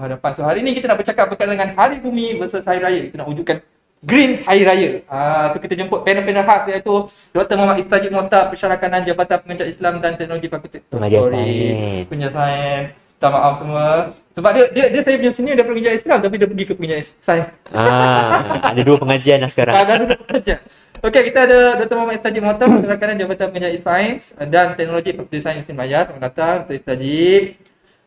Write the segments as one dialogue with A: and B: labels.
A: berhadapan. So hari ni kita nak bercakap berkaitan dengan Hari Bumi versus Hari Raya. Kita nak wujudkan Green Hari Raya. Uh, so kita jemput panel-panel khas iaitu Dr. Muhammad Istaji Mota, Persyarakanan Jabatan Pengajar Islam dan Teknologi fakulti Terima kasih. Punya sayang. Minta maaf semua. Sebab dia, dia, dia saya punya senior daripada pengajar Islam tapi dia pergi ke pengajar Islam. Ah, ada dua
B: pengajian lah sekarang. Ah, ada
A: dua pengajian. Okey, kita ada Dr. Muhammad Istaji Mohtar, Pertanakanan Jabatan Pengajian Sains dan Teknologi Pertanian Sains Melayu. Selamat datang, Dr. Istaji.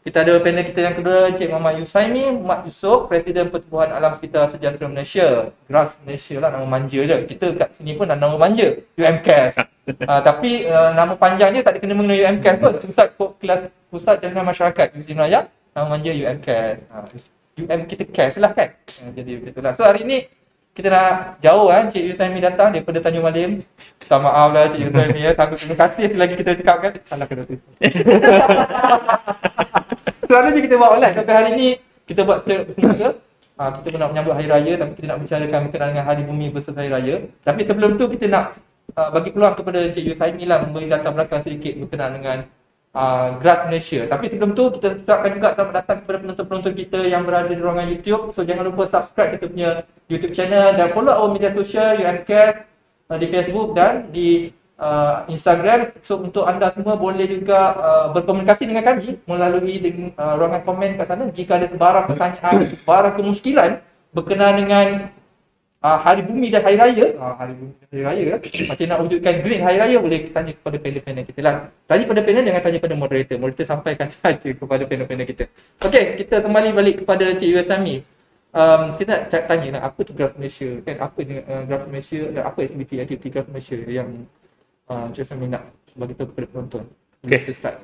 A: Kita ada panel kita yang kedua, Encik Muhammad Yusaimi, Mat Yusof, Presiden Pertubuhan Alam Sekitar Sejahtera Malaysia. Grass Malaysia lah nama manja dia. Kita kat sini pun ada nama manja, UMCAS. uh, ah, tapi uh, nama panjangnya tak ada kena mengenai UMCAS pun. Pusat, kelas, pusat Jaminan Masyarakat, di sini Melayu, nama manja UMCAS. Ah, uh, UM kita cash lah kan? Uh, jadi begitulah. So hari ini kita nak jauh kan Cik Yusaimi datang daripada Tanjung Malim. Minta maaf lah Cik Yusaimi ya. Eh. Sangat terima kasih lagi kita cakap kan. Salah kena tulis. Selalunya kita buat online tapi hari ni kita buat secara bersemuka. Ha, ah, kita pun nak menyambut hari raya tapi kita nak bicarakan berkenaan dengan hari bumi versus hari raya. Tapi sebelum tu kita nak uh, bagi peluang kepada Cik Yusaimi lah memberi data belakang sedikit berkenaan dengan uh, ah, Grass Malaysia. Tapi sebelum tu kita ucapkan juga selamat datang kepada penonton-penonton kita yang berada di ruangan YouTube. So jangan lupa subscribe kita punya YouTube channel dan follow our media sosial UMCAS uh, di Facebook dan di uh, Instagram so untuk anda semua boleh juga uh, berkomunikasi dengan kami melalui uh, ruangan komen kat sana jika ada sebarang pertanyaan sebarang kemuskilan berkenaan dengan uh, hari bumi dan hari raya uh, hari bumi dan hari raya macam nak wujudkan green hari raya boleh tanya kepada panel-panel kita lah tanya kepada panel jangan tanya kepada moderator moderator sampaikan saja kepada panel-panel kita Okay kita kembali balik kepada Cik Yusami um, kita nak tanya nak lah, apa tu Graf Malaysia kan apa ni uh, Graf Malaysia apa aktiviti aktiviti Graf Malaysia yang Encik ah, minat nak beritahu kepada penonton. Okay. Kita start.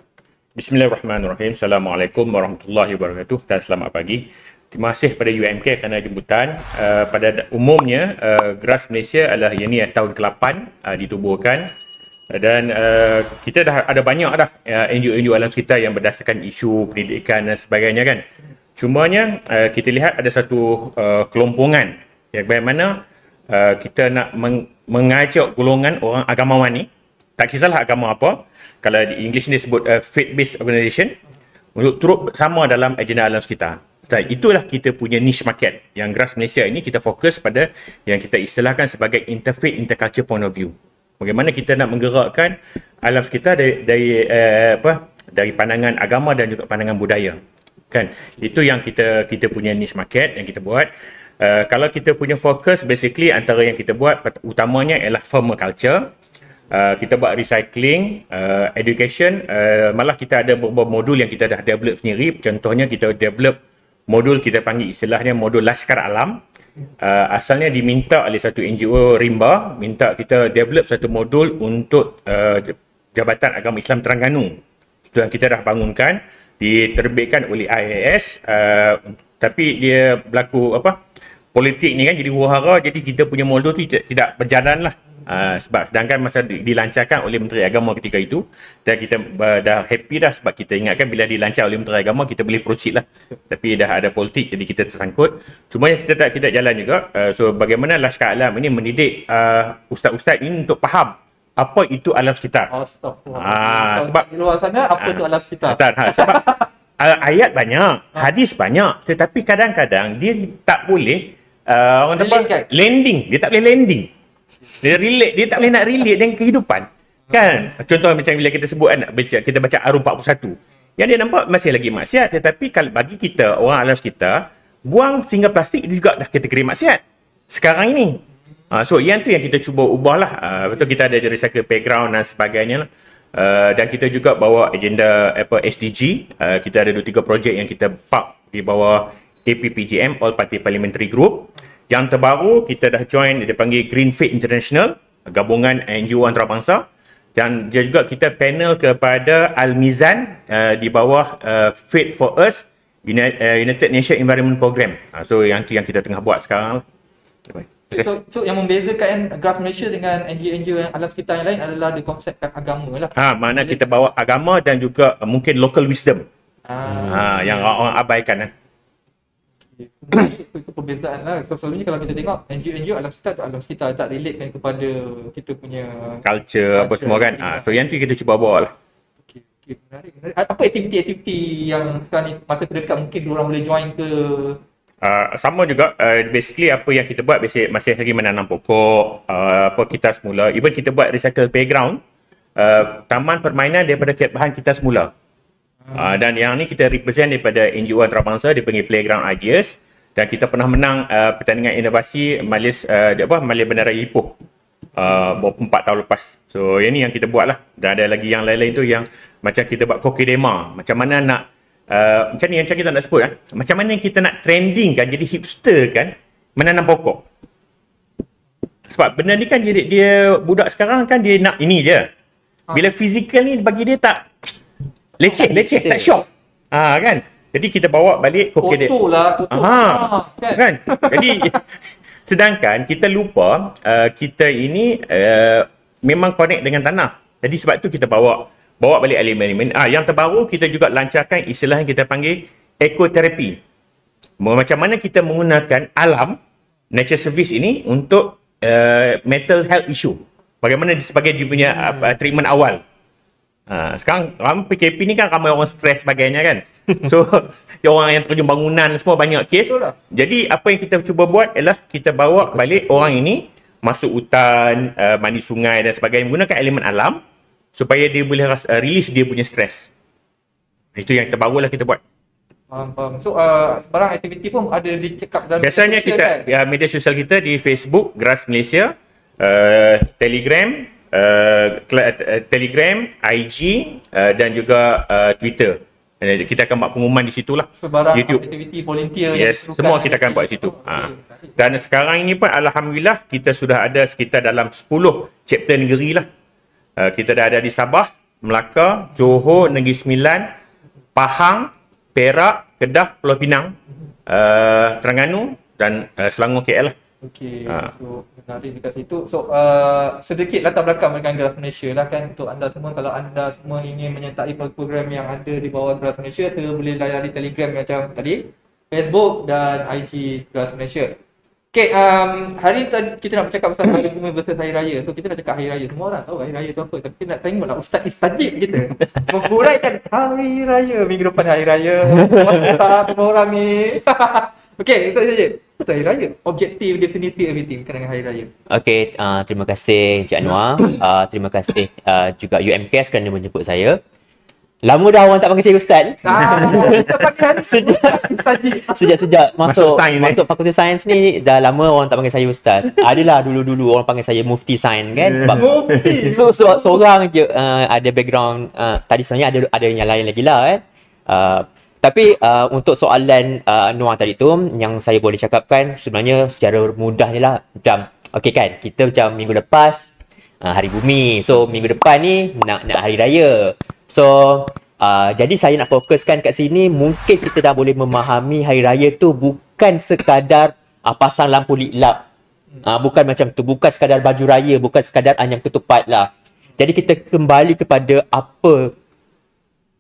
C: Bismillahirrahmanirrahim. Assalamualaikum warahmatullahi wabarakatuh dan selamat pagi. Terima kasih pada UMK kerana jemputan. Uh, pada umumnya, uh, Geras Malaysia adalah yang ini uh, tahun ke-8 uh, ditubuhkan dan uh, kita dah ada banyak dah uh, NGO-NGO alam sekitar yang berdasarkan isu pendidikan dan sebagainya kan. Cumanya uh, kita lihat ada satu uh, kelompongan yang bagaimana uh, kita nak meng- mengajak golongan orang agamawan ni tak kisahlah agama apa kalau di English ni sebut uh, eh, faith based organisation untuk turut sama dalam agenda alam sekitar dan itulah kita punya niche market yang grass Malaysia ini kita fokus pada yang kita istilahkan sebagai interfaith interculture point of view bagaimana kita nak menggerakkan alam sekitar dari, dari uh, apa dari pandangan agama dan juga pandangan budaya kan itu yang kita kita punya niche market yang kita buat Eh, kalau kita punya fokus basically antara yang kita buat utamanya ialah firmer culture Uh, kita buat recycling, uh, education, uh, malah kita ada beberapa modul yang kita dah develop sendiri. Contohnya kita develop modul kita panggil istilahnya modul Laskar Alam. Uh, asalnya diminta oleh satu NGO Rimba, minta kita develop satu modul untuk uh, Jabatan Agama Islam Terengganu. Itu yang kita dah bangunkan, diterbitkan oleh IAS. Uh, tapi dia berlaku apa? politik ni kan jadi huru jadi kita punya moldo tu tidak, tidak berjalan lah uh, sebab sedangkan masa dilancarkan oleh Menteri Agama ketika itu dan kita uh, dah happy dah sebab kita ingatkan bila dilancar oleh Menteri Agama kita boleh proceed lah tapi dah ada politik jadi kita tersangkut cuma yang kita tak kita jalan juga uh, so bagaimana Laskar Alam ini mendidik uh, ustaz-ustaz ini untuk faham apa itu alam sekitar? Astagfirullah. Ah, sebab di luar sana apa ah, itu alam sekitar? Betul. Ha, sebab ayat banyak, ah. hadis banyak, tetapi kadang-kadang dia tak boleh uh, orang tempat kan? landing dia tak boleh landing dia relate dia tak boleh nak relate dengan kehidupan kan contoh macam bila kita sebut kan kita baca arum 41 yang dia nampak masih lagi maksiat tetapi kalau bagi kita orang alam kita buang single plastik dia juga dah kategori maksiat sekarang ini uh, so yang tu yang kita cuba ubah lah uh, ah, betul kita ada recycle background dan sebagainya lah. Uh, dan kita juga bawa agenda apa SDG uh, kita ada dua tiga projek yang kita park di bawah APPGM All Party Parliamentary Group. Yang terbaru kita dah join dia panggil Green Fit International, gabungan NGO antarabangsa dan dia juga kita panel kepada Al Mizan uh, di bawah uh, eh, Fit for Us eh, United Nations Environment Program. Uh, ah, so yang tu yang kita tengah buat sekarang. Okay. Okay. So,
A: so yang membezakan Grass Malaysia dengan NGO-NGO yang alam sekitar yang lain adalah dikonsepkan agama lah. Ha,
C: mana kita bawa agama dan juga mungkin local wisdom. Ah. Ha, yang orang, orang abaikan. Eh.
A: Jadi, itu perbezaan lah. So, selalunya kalau kita tengok NGO-NGO alam sekitar tu alam sekitar tak relate kan kepada kita punya culture, culture apa semua kan. Ha,
C: so, yang tu kita cuba bawa lah.
A: Okay, okay. Menarik, menarik. Apa aktiviti-aktiviti yang sekarang ni masa terdekat mungkin orang boleh join ke
C: Uh, sama juga uh, basically apa yang kita buat basic masih lagi menanam pokok uh, apa kita semula even kita buat recycle playground uh, taman permainan daripada bahan kita semula Uh, dan yang ni kita represent daripada NGO antarabangsa dipanggil Playground Ideas dan kita pernah menang uh, pertandingan inovasi Malis uh, ah, apa Malis Bandar Ipoh uh, berapa 4 tahun lepas. So yang ni yang kita buat lah. Dan ada lagi yang lain-lain tu yang macam kita buat koki demo. Macam mana nak uh, macam ni yang macam kita nak sebut kan? Macam mana kita nak trending kan jadi hipster kan menanam pokok. Sebab benda ni kan dia, dia budak sekarang kan dia nak ini je. Bila fizikal ni bagi dia tak Leceh, leceh. Tak syok. Ha, kan? Jadi kita bawa balik kokedek. Kotor kedek. lah. Kotor. Ha, kan? kan? Jadi, sedangkan kita lupa uh, kita ini uh, memang connect dengan tanah. Jadi sebab tu kita bawa bawa balik elemen-elemen. Ah, yang terbaru kita juga lancarkan istilah yang kita panggil ekoterapi. Macam mana kita menggunakan alam nature service ini untuk uh, mental health issue. Bagaimana sebagai dia punya uh, treatment awal. Ha, sekarang ramai PKP ni kan ramai orang stres sebagainya kan. So, orang yang terjun bangunan semua banyak kes. Lah. Jadi, apa yang kita cuba buat ialah kita bawa Aku balik cuba. orang ini masuk hutan, uh, mandi sungai dan sebagainya menggunakan elemen alam supaya dia boleh ras, uh, release dia punya stres. Itu yang terbarulah kita buat.
A: Faham, faham. So, uh, barang aktiviti pun ada dicekap dalam Biasanya media sosial kita, kan?
C: Biasanya kita, media sosial kita di Facebook, Grass Malaysia, uh, Telegram, Eh, eh, Telegram, IG uh, eh, dan juga uh, Twitter. Dan kita akan buat pengumuman di situ lah. Sebarang YouTube. aktiviti volunteer. Yes, semua ya. kita akan buat di situ. Ha. Dan sekarang ini pun Alhamdulillah kita sudah ada sekitar dalam 10 chapter negeri lah. Uh, kita dah ada di Sabah, Melaka, Johor, Negeri Sembilan, Pahang, Perak, Kedah, Pulau Pinang, uh, Terengganu dan uh, Selangor KL lah. Okay, ah.
A: so menarik dekat situ. So uh, sedikit latar belakang dengan Grass Malaysia lah kan untuk anda semua. Kalau anda semua ingin menyertai program yang ada di bawah Grass Malaysia, tu boleh di Telegram macam tadi. Facebook dan IG Grass Malaysia. Okay, um, hari ni kita nak bercakap pasal Hari Bumi versus Hari Raya. So kita nak cakap Hari Raya. Semua orang tahu Hari Raya tu apa. Tapi kita nak tengok lah Ustaz Istajib kita. Menguraikan Hari Raya. Minggu depan Hari Raya. Semua orang ni. Okay, itu saja. Itu hari raya. Objektif definisi everything kena dengan hari raya.
B: Okay, uh, ah, terima kasih Encik Anwar. Uh, terima kasih uh, juga UMKS kerana menjemput saya. Lama dah orang tak panggil saya Ustaz. Ah, sejak, sejak-sejak masuk masuk, masuk eh. fakulti sains ni dah lama orang tak panggil saya Ustaz. Adalah dulu-dulu orang panggil saya Mufti Sains kan sebab Mufti. So, so, seorang je uh, ada background uh, tadi sebenarnya ada ada yang lain lagi lah eh. Uh, tapi uh, untuk soalan uh, Noah tadi tu yang saya boleh cakapkan sebenarnya secara mudah ni lah macam Okay kan kita macam minggu lepas uh, hari bumi so minggu depan ni nak nak hari raya so uh, jadi saya nak fokuskan kat sini mungkin kita dah boleh memahami hari raya tu bukan sekadar uh, pasang lampu liklap uh, bukan macam tu bukan sekadar baju raya bukan sekadar anjang ketupat lah jadi kita kembali kepada apa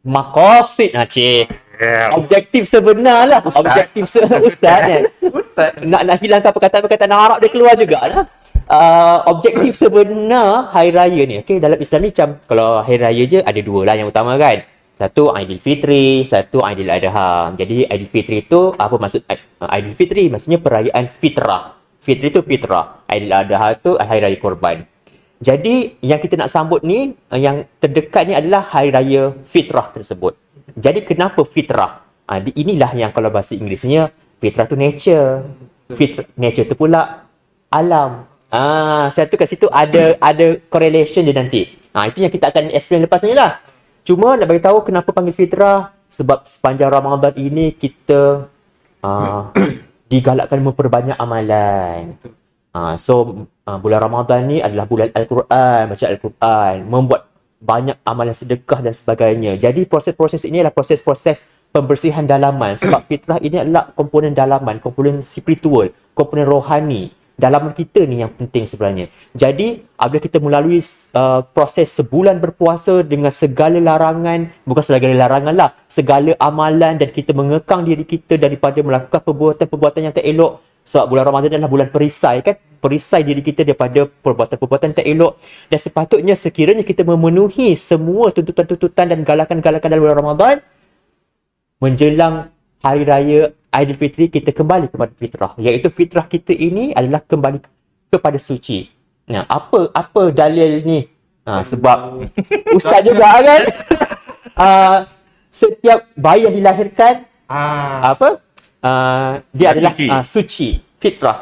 B: makosid nak ah, cik Yeah. Objektif sebenar lah. Ustaz. Objektif sebenar ustaz, ustaz kan. Ustaz. Nak, nak hilangkan perkataan-perkataan Arab dia keluar juga lah. Uh, objektif sebenar Hari Raya ni. Okay, dalam Islam ni macam kalau Hari Raya je ada dua lah yang utama kan. Satu Aidilfitri, satu Aidiladha. Jadi Aidilfitri tu apa maksud uh, Aidilfitri? Maksudnya perayaan fitrah. Fitri tu fitrah. Aidiladha tu Hari Raya Korban. Jadi yang kita nak sambut ni, uh, yang terdekat ni adalah Hari Raya Fitrah tersebut. Jadi kenapa fitrah? Ha, inilah yang kalau bahasa Inggerisnya fitrah tu nature. Fitrah nature tu pula alam. Ah, ha, saya tu kat situ ada ada correlation dia nanti. Ah, ha, itu yang kita akan explain lepas ni lah. Cuma nak bagi tahu kenapa panggil fitrah sebab sepanjang Ramadan ini kita uh, digalakkan memperbanyak amalan. Uh, so uh, bulan Ramadan ni adalah bulan Al-Quran, baca Al-Quran, membuat banyak amalan sedekah dan sebagainya. Jadi proses-proses ini adalah proses-proses pembersihan dalaman sebab fitrah ini adalah komponen dalaman, komponen spiritual, komponen rohani dalam kita ni yang penting sebenarnya. Jadi apabila kita melalui uh, proses sebulan berpuasa dengan segala larangan, bukan segala larangan lah, segala amalan dan kita mengekang diri kita daripada melakukan perbuatan-perbuatan yang tak elok, sebab bulan Ramadan adalah bulan perisai kan. Perisai diri kita daripada perbuatan-perbuatan tak elok. Dan sepatutnya sekiranya kita memenuhi semua tuntutan-tuntutan dan galakan-galakan dalam bulan Ramadan. Menjelang hari raya Aidilfitri kita kembali kepada fitrah. Iaitu fitrah kita ini adalah kembali kepada suci. Nah, apa apa dalil ni? Ha, sebab ustaz juga kan. uh, setiap bayi yang dilahirkan ah. apa uh, dia suci. adalah uh, suci fitrah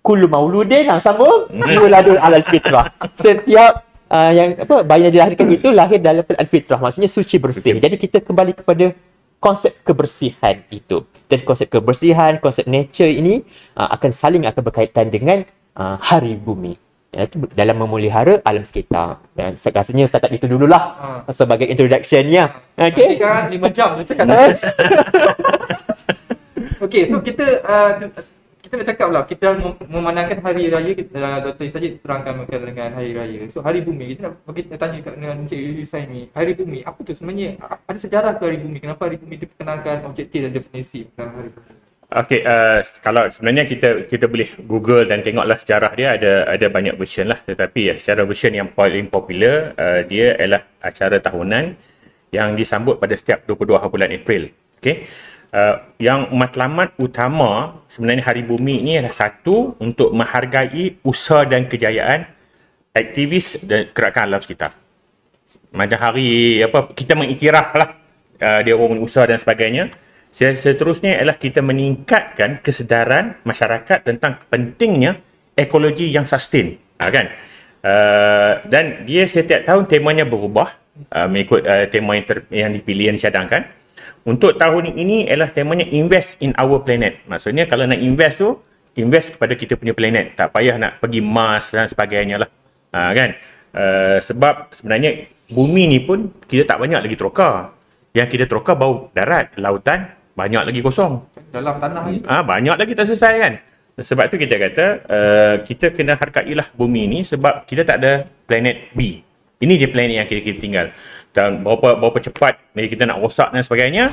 B: kullu mauludin lah sambung yuladul hmm. alal fitrah setiap uh, yang apa bayi yang dilahirkan itu lahir dalam keadaan fitrah maksudnya suci bersih okay. jadi kita kembali kepada konsep kebersihan itu dan konsep kebersihan konsep nature ini uh, akan saling akan berkaitan dengan uh, hari bumi iaitu ya, dalam memelihara alam sekitar dan ya, rasanya setakat itu dululah uh. sebagai introductionnya okey kan
A: lima jam cakap Okay, so kita uh, kita nak cakap lah, kita memandangkan Hari Raya, kita, uh, Dr. Isajid terangkan berkaitan dengan Hari Raya. So, Hari Bumi, kita nak pergi tanya kat dengan Encik Isai Hari Bumi, apa tu sebenarnya? Ada sejarah ke Hari Bumi? Kenapa Hari Bumi diperkenalkan objektif dan definisi dalam Hari Bumi?
C: Okay, uh, kalau sebenarnya kita kita boleh Google dan tengoklah sejarah dia ada ada banyak version lah. Tetapi ya, secara version yang paling popular uh, dia ialah acara tahunan yang disambut pada setiap 22 bulan April. Okay, uh, yang matlamat utama sebenarnya Hari Bumi ini adalah satu untuk menghargai usaha dan kejayaan aktivis dan gerakan alam sekitar. Macam hari apa kita mengiktiraf lah uh, eh, dia orang usaha dan sebagainya. Seterusnya ialah kita meningkatkan kesedaran masyarakat tentang pentingnya ekologi yang sustain. Ha, kan? Uh, dan dia setiap tahun temanya berubah uh, mengikut uh, tema yang, yang dipilih yang dicadangkan untuk tahun ini ialah temanya invest in our planet. Maksudnya kalau nak invest tu, invest kepada kita punya planet. Tak payah nak pergi Mars dan sebagainya lah. Ha, kan? Uh, sebab sebenarnya bumi ni pun kita tak banyak lagi teroka. Yang kita teroka bau darat, lautan, banyak lagi kosong.
A: Dalam tanah ni.
C: Ha, banyak lagi tak selesai kan? Sebab tu kita kata, uh, kita kena hargailah bumi ni sebab kita tak ada planet B. Ini dia planet yang kita, kita tinggal dan berapa berapa cepat ni kita nak rosak dan sebagainya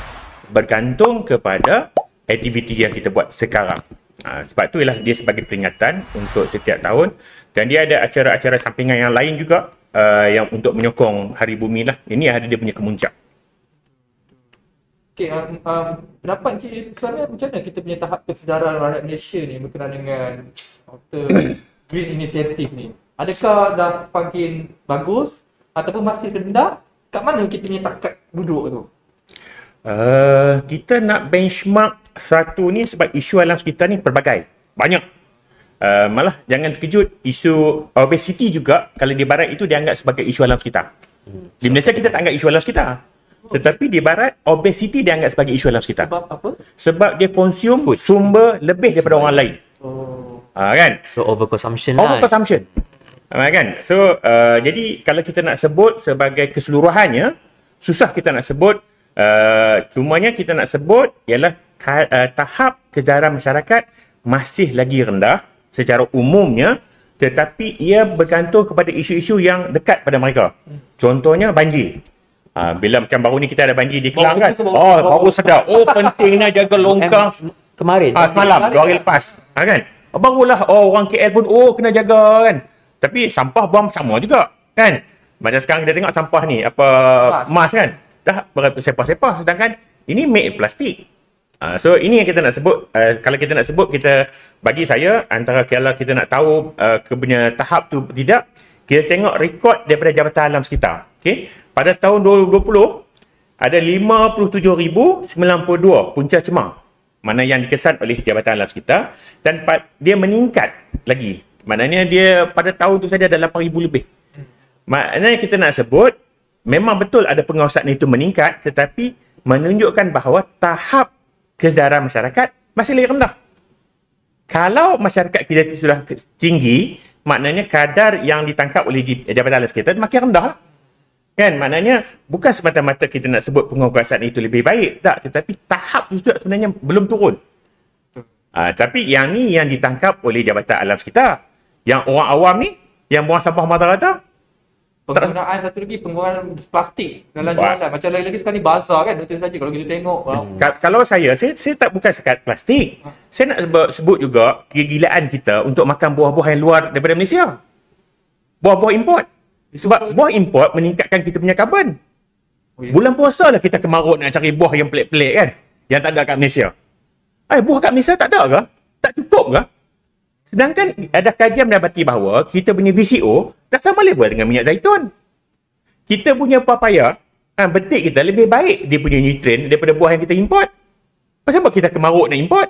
C: bergantung kepada aktiviti yang kita buat sekarang. Ha, sebab tu ialah dia sebagai peringatan untuk setiap tahun dan dia ada acara-acara sampingan yang lain juga uh, yang untuk menyokong Hari Bumi lah. Ini ada dia punya kemuncak.
A: Okey, um, um, pendapat Encik Suami macam mana kita punya tahap kesedaran rakyat Malaysia ni berkenaan dengan Green Initiative ni? Adakah dah panggil bagus ataupun masih rendah kat mana kita punya takat
C: duduk tu? Uh, kita nak benchmark satu ni sebab isu alam sekitar ni pelbagai. Banyak. Uh, malah jangan terkejut isu obesiti juga kalau di barat itu dianggap sebagai isu alam sekitar. Hmm. Di Malaysia kita tak anggap isu alam sekitar. Oh. Tetapi di barat obesiti dianggap sebagai isu alam sekitar. Sebab apa? Sebab dia consume sumber lebih daripada orang lain. Oh. Uh, kan? So overconsumption lah. Overconsumption. Like. Uh, kan? So, uh, jadi kalau kita nak sebut sebagai keseluruhannya, susah kita nak sebut. Uh, cumanya kita nak sebut ialah ka, uh, tahap kejaran masyarakat masih lagi rendah secara umumnya tetapi ia bergantung kepada isu-isu yang dekat pada mereka. Contohnya banjir. Ha, bila macam baru ni kita ada banjir di Kelang kan. Bawa, oh, baru sedap. Oh, pentingnya jaga longkang. Kemarin. Ha, semalam, dua hari lepas. Ha, kan? Barulah oh, orang KL pun, oh, kena jaga kan. Tapi sampah bom sama juga kan. Macam sekarang kita tengok sampah ni apa emas kan. Dah berapa sepah-sepah sedangkan ini made plastik. Uh, so ini yang kita nak sebut uh, kalau kita nak sebut kita bagi saya antara kalau kita nak tahu uh, eh, kebenar tahap tu tidak kita tengok rekod daripada Jabatan Alam Sekitar. Okey. Pada tahun 2020 ada 57092 punca cemar mana yang dikesan oleh Jabatan Alam Sekitar dan dia meningkat lagi Maknanya dia pada tahun tu saja ada 8,000 lebih. Hmm. Maknanya kita nak sebut, memang betul ada pengawasan itu meningkat tetapi menunjukkan bahawa tahap kesedaran masyarakat masih lagi rendah. Kalau masyarakat kita sudah tinggi, maknanya kadar yang ditangkap oleh eh, Jabatan Alas kita makin rendah. Lah. Kan? Maknanya bukan semata-mata kita nak sebut pengawasan itu lebih baik. Tak, tetapi tahap itu sebenarnya belum turun. Uh, tapi yang ni yang ditangkap oleh Jabatan Alam Sekitar. Yang orang awam ni yang buang sampah merata-rata Penggunaan
A: satu lagi penggunaan plastik dalam jalan Buat. macam lagi-lagi sekarang ni bazar kan betul saja kalau kita tengok hmm.
C: kalau saya saya saya tak bukan sekat plastik ha. saya nak sebut juga kegilaan kita untuk makan buah-buahan yang luar daripada Malaysia buah-buah import sebab buah import meningkatkan kita punya karbon oh, ya. bulan puasa lah kita kemarut nak cari buah yang pelik-pelik kan yang tak ada kat Malaysia eh buah kat Malaysia tak ada ke tak cukup ke Sedangkan ada kajian mendapati bahawa kita punya VCO dah sama level dengan minyak zaitun. Kita punya papaya, kan, betik kita lebih baik dia punya nutrien daripada buah yang kita import. Pasal apa kita kemaruk nak import?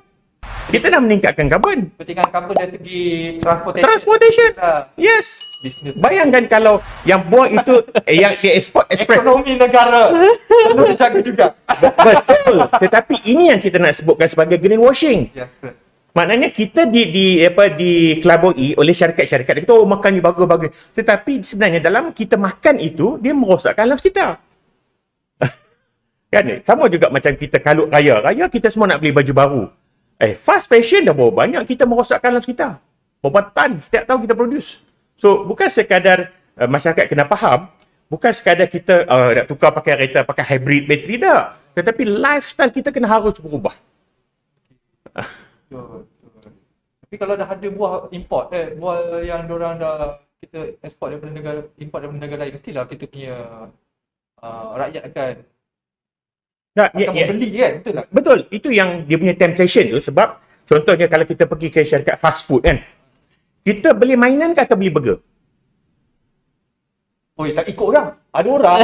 C: Kita dah meningkatkan karbon.
A: Meningkatkan karbon dari segi transportation.
C: Transportation. Yes. Business. Bayangkan kalau yang buah itu eh, yang dia ekspor ekspres. Ekonomi negara. Perlu juga. Betul. Tetapi ini yang kita nak sebutkan sebagai greenwashing. Yes. Yeah. Maknanya kita di di apa di dikelabui oleh syarikat-syarikat kita oh makan ni bagus-bagus. Tetapi sebenarnya dalam kita makan itu dia merosakkan alam kita. kan? Sama juga macam kita kalau raya. Raya kita semua nak beli baju baru. Eh, fast fashion dah berapa banyak kita merosakkan alam kita. Berapa tan setiap tahun kita produce. So, bukan sekadar uh, masyarakat kena faham, bukan sekadar kita uh, nak tukar pakai kereta, pakai hybrid bateri dah. Tetapi lifestyle kita kena harus berubah. betul. Tapi kalau
A: dah ada buah import eh, buah yang orang dah kita export daripada negara, import daripada negara lain, mestilah kita punya uh, rakyat akan
C: tak, akan ya, ya. membeli ya. kan? Betul tak? Betul. Itu yang dia punya temptation tu sebab contohnya kalau kita pergi ke syarikat fast food kan, kita beli mainan ke atau beli burger? Oi, oh, ya, tak ikut orang. Ada orang.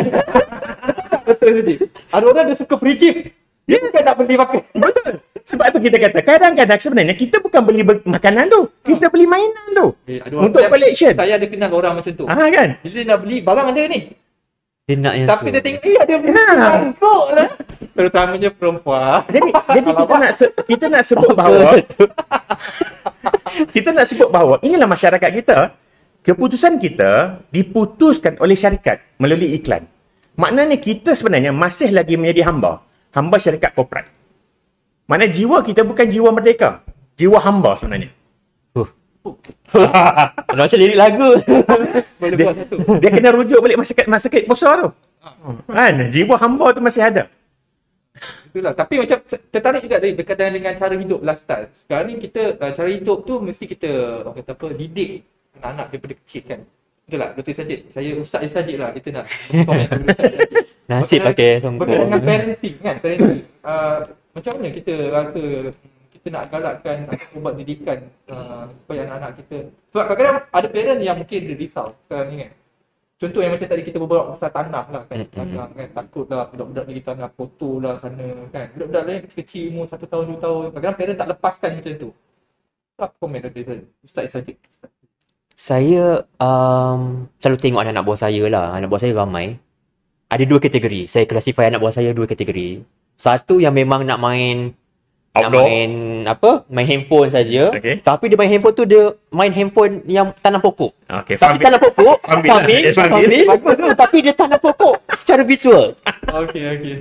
C: betul tadi. Ada orang dia suka free gift. Dia yes. Ya. tak nak beli pakai. Betul sebab tu kita kata kadang-kadang sebenarnya kita bukan beli ber- makanan tu. Kita beli mainan tu.
B: Eh, untuk saya, collection. Saya ada kenal orang macam tu. Ha ah, kan? Jadi dia nak beli barang ada ni. Dia nak
C: yang Tapi tu. dia
A: tengok, ada eh, beli mangkuk ha. lah. Ha?
C: Terutamanya perempuan. Jadi, jadi kita, nak kita nak sebut bahawa. kita nak sebut bahawa inilah masyarakat kita. Keputusan kita diputuskan oleh syarikat melalui iklan. Maknanya kita sebenarnya masih lagi menjadi hamba. Hamba syarikat korporat. Mana jiwa kita bukan jiwa merdeka. Jiwa hamba sebenarnya. Uh. Uh. macam lirik lagu. dia, dia kena rujuk balik masa kat masa kat puasa tu. Kan? Jiwa hamba tu masih ada.
A: Itulah. Tapi macam tertarik juga tadi berkaitan dengan cara hidup lifestyle. Lah, Sekarang ni kita uh, cara hidup tu mesti kita orang kata apa didik anak-anak daripada kecil kan. Itulah betul Sajid. Saya Ustaz Sajid lah kita nak komen
B: Nasib pakai okay, Berkaitan dengan parenting
A: kan. Parenting. Uh, macam mana kita rasa kita nak galakkan nak buat didikan uh, supaya anak-anak kita sebab kadang-kadang ada parent yang mungkin dia risau sekarang ni kan contoh yang macam tadi kita berbual pasal tanah lah kan, tanah, kan? takut lah budak-budak di tanah kotor lah sana kan budak-budak lain kecil umur satu tahun dua tahun kadang-kadang parent tak lepaskan macam tu apa komen dari parent? Ustaz saja
B: saya um, selalu tengok anak-anak buah saya lah. Anak buah saya ramai. Ada dua kategori. Saya klasifikasi anak buah saya dua kategori. Satu yang memang nak main Outdoor. nak main apa? Main handphone saja. Okay. Tapi dia main handphone tu dia main handphone yang tanam pokok. Okay. Tapi tanam pokok, tapi tapi tapi dia tanam pokok secara virtual.
A: Okey okey.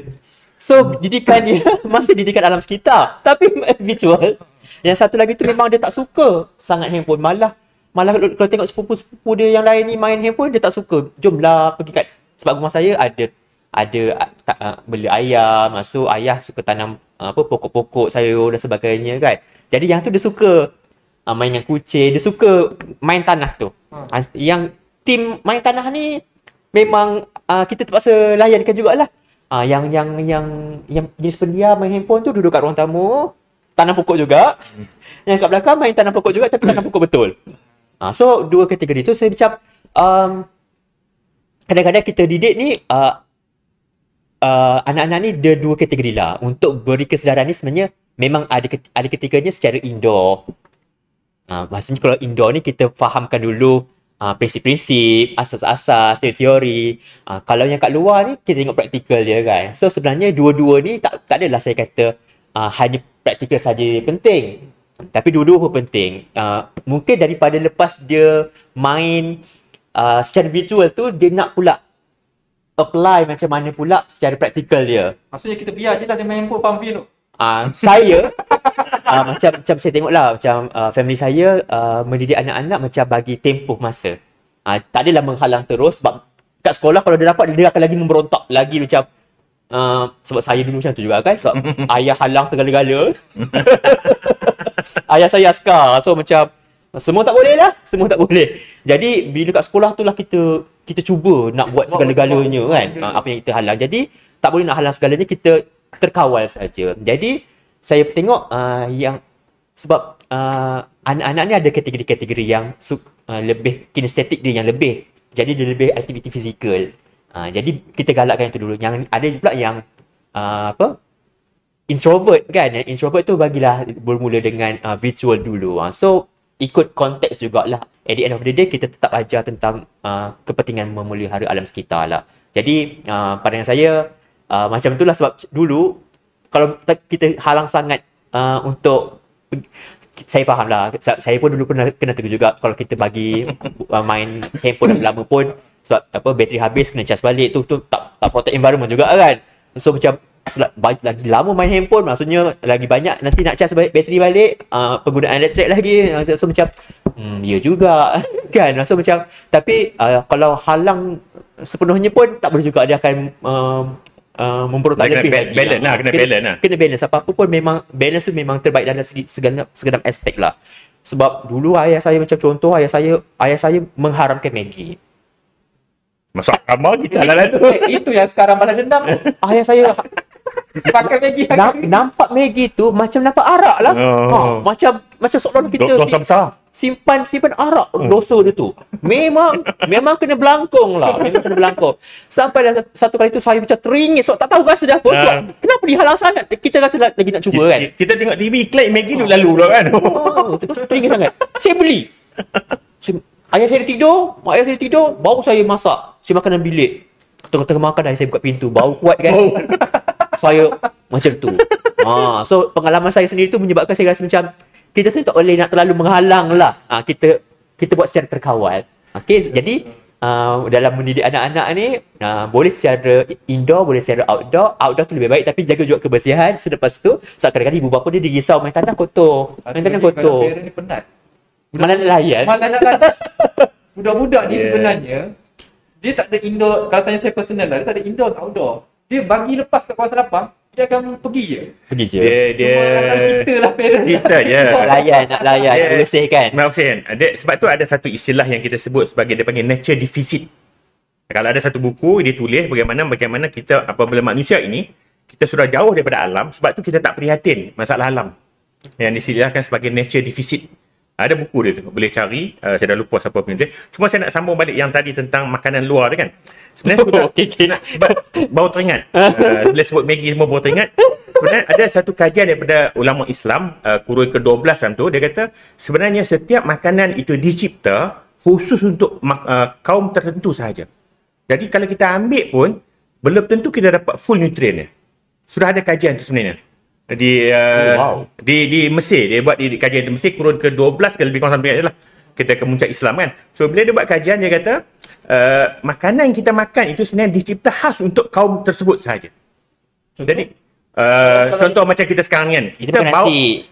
B: So didikan dia masih didikan alam sekitar tapi virtual. Yang satu lagi tu memang dia tak suka sangat handphone malah malah kalau tengok sepupu-sepupu dia yang lain ni main handphone dia tak suka. Jomlah pergi kat sebab rumah saya ada ada tak, uh, beli ayam so ayah suka tanam uh, apa pokok-pokok sayur dan sebagainya kan jadi yang tu dia suka uh, main dengan kucing dia suka main tanah tu hmm. uh, yang tim main tanah ni memang uh, kita terpaksa layankan jugalah uh, yang yang yang yang jenis pendiam main handphone tu duduk kat ruang tamu tanam pokok juga yang kat belakang main tanam pokok juga tapi tanam pokok betul uh, so dua kategori tu saya macam um, kadang-kadang kita didik ni uh, uh, anak-anak ni ada dua kategori lah. Untuk beri kesedaran ni sebenarnya memang ada ada ketiganya secara indoor. Uh, maksudnya kalau indoor ni kita fahamkan dulu uh, prinsip-prinsip, asas-asas, teori-teori. Uh, kalau yang kat luar ni kita tengok praktikal dia kan. So sebenarnya dua-dua ni tak tak adalah saya kata uh, hanya praktikal saja penting. Tapi dua-dua pun penting. Uh, mungkin daripada lepas dia main uh, secara virtual tu dia nak pula apply macam mana pula secara praktikal dia.
A: Maksudnya kita biar je lah dia main handphone pump tu.
B: Ah, saya uh, macam macam saya tengoklah macam uh, family saya uh, mendidik anak-anak macam bagi tempoh masa. Ah, uh, tak adalah menghalang terus sebab kat sekolah kalau dia dapat dia akan lagi memberontak lagi macam uh, sebab saya dulu macam tu juga kan sebab ayah halang segala-gala. ayah saya askar so macam semua tak boleh lah, semua tak boleh. Jadi bila kat sekolah tu lah kita kita cuba nak buat segala-galanya kan ah, apa yang kita halang jadi tak boleh nak halang segalanya kita terkawal saja jadi saya tengok uh, yang sebab uh, anak-anak ni ada kategori-kategori yang uh, lebih kinestetik dia yang lebih jadi dia lebih aktiviti fizikal uh, jadi kita galakkan itu dulu yang ada pula yang uh, apa introvert kan introvert tu bagilah bermula dengan uh, virtual dulu uh. so ikut konteks jugalah at the end of the day kita tetap ajar tentang uh, kepentingan memelihara alam sekitar lah. Jadi uh, pandangan saya uh, macam itulah sebab dulu kalau kita halang sangat uh, untuk saya faham lah. Saya pun dulu pernah kena tegur juga kalau kita bagi uh, main handphone dah lama pun sebab apa bateri habis kena charge balik tu tu tak tak protect environment juga kan. So macam lagi lama main handphone maksudnya lagi banyak nanti nak charge bateri balik uh, penggunaan elektrik lagi rasa ah, so, macam hmm ya juga kan rasa so, macam tapi uh, kalau halang sepenuhnya pun tak boleh juga dia akan uh, um, Uh, memperoleh lebih lagi balance lah. lah. Kena, kena balance lah. Apa-apa pun memang balance tu memang terbaik dalam segi segala segala aspek lah. Sebab dulu ayah saya macam contoh ayah saya ayah saya mengharamkan Maggie. Masuk agama kita lah itu. Eh, itu yang sekarang balas dendam. Ayah saya pakai Maggi. nampak Maggi tu macam nampak arak lah. Oh. Ha, macam macam soalan kita. Dosa besar. Simpan simpan arak oh. dosa dia tu. Memang memang kena belangkong lah. Memang kena belangkong. Sampai dah satu kali tu saya macam teringin. Sebab tak tahu rasa dia apa. Ah. kenapa dihalang sangat? Kita rasa lagi nak cuba kan? Kita tengok TV iklan Maggi tu lalu lah kan? Oh, teringin sangat. Saya beli. ayah saya tidur. Mak ayah saya tidur. bau saya masak saya makan dalam bilik. Tengah-tengah makan dah saya buka pintu, bau kuat kan. Oh. saya macam tu. Ha, so pengalaman saya sendiri tu menyebabkan saya rasa macam kita sendiri tak boleh nak terlalu menghalang lah. Ha, kita kita buat secara terkawal. Okay, yeah. jadi uh, dalam mendidik anak-anak ni uh, boleh secara indoor, boleh secara outdoor. Outdoor tu lebih baik tapi jaga juga kebersihan. Selepas tu, saat so, kadang-kadang ibu bapa dia risau main tanah kotor. Main tanah kotor. Kalau ni penat. Malah nak layan. Malah nak layan.
A: Budak-budak ni yeah. sebenarnya dia tak ada indoor kalau tanya saya personal lah dia tak ada indoor atau outdoor dia bagi lepas kat kawasan lapang dia akan pergi je
C: pergi je dia dia kita lah parent kita je nak layan nak layan nak kan? nak bersihkan sebab tu ada satu istilah yang kita sebut sebagai dia panggil nature deficit kalau ada satu buku dia tulis bagaimana bagaimana kita apa apabila manusia ini kita sudah jauh daripada alam sebab tu kita tak prihatin masalah alam yang disilahkan sebagai nature deficit ada buku dia tu. Boleh cari. Uh, saya dah lupa siapa punya dia. Cuma saya nak sambung balik yang tadi tentang makanan luar dia kan. Sebenarnya oh, aku tak, okay, okay. nak sebab baru teringat. Uh, eh, bila sebut Maggie semua baru teringat. Sebenarnya ada satu kajian daripada ulama Islam. Uh, kurun ke-12 kan tu. Dia kata sebenarnya setiap makanan itu dicipta khusus untuk uh, kaum tertentu sahaja. Jadi kalau kita ambil pun belum tentu kita dapat full nutrient. Sudah ada kajian tu sebenarnya di uh, oh, wow. di di Mesir dia buat di, di kajian di Mesir turun ke 12 ke lebih kurang sampai lah kita kemuncak Islam kan so bila dia buat kajian dia kata uh, makanan yang kita makan itu sebenarnya dicipta khas untuk kaum tersebut saja. contoh? jadi uh, contoh, contoh macam kita sekarang ni kan kita, kita bau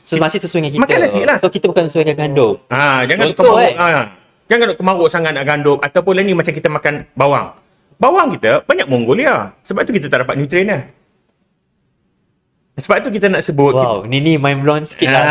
C: so, masih sesuai dengan kita makan lah. so kita bukan sesuai dengan gandum ha, jangan contoh, kemaruk, eh. ha, jangan nak kemaruk sangat nak gandum ataupun lain ni macam kita makan bawang bawang kita banyak Mongolia sebab tu kita tak dapat nutrien lah. Sebab tu kita nak sebut Wow, kita... ni ni mind blown sikit lah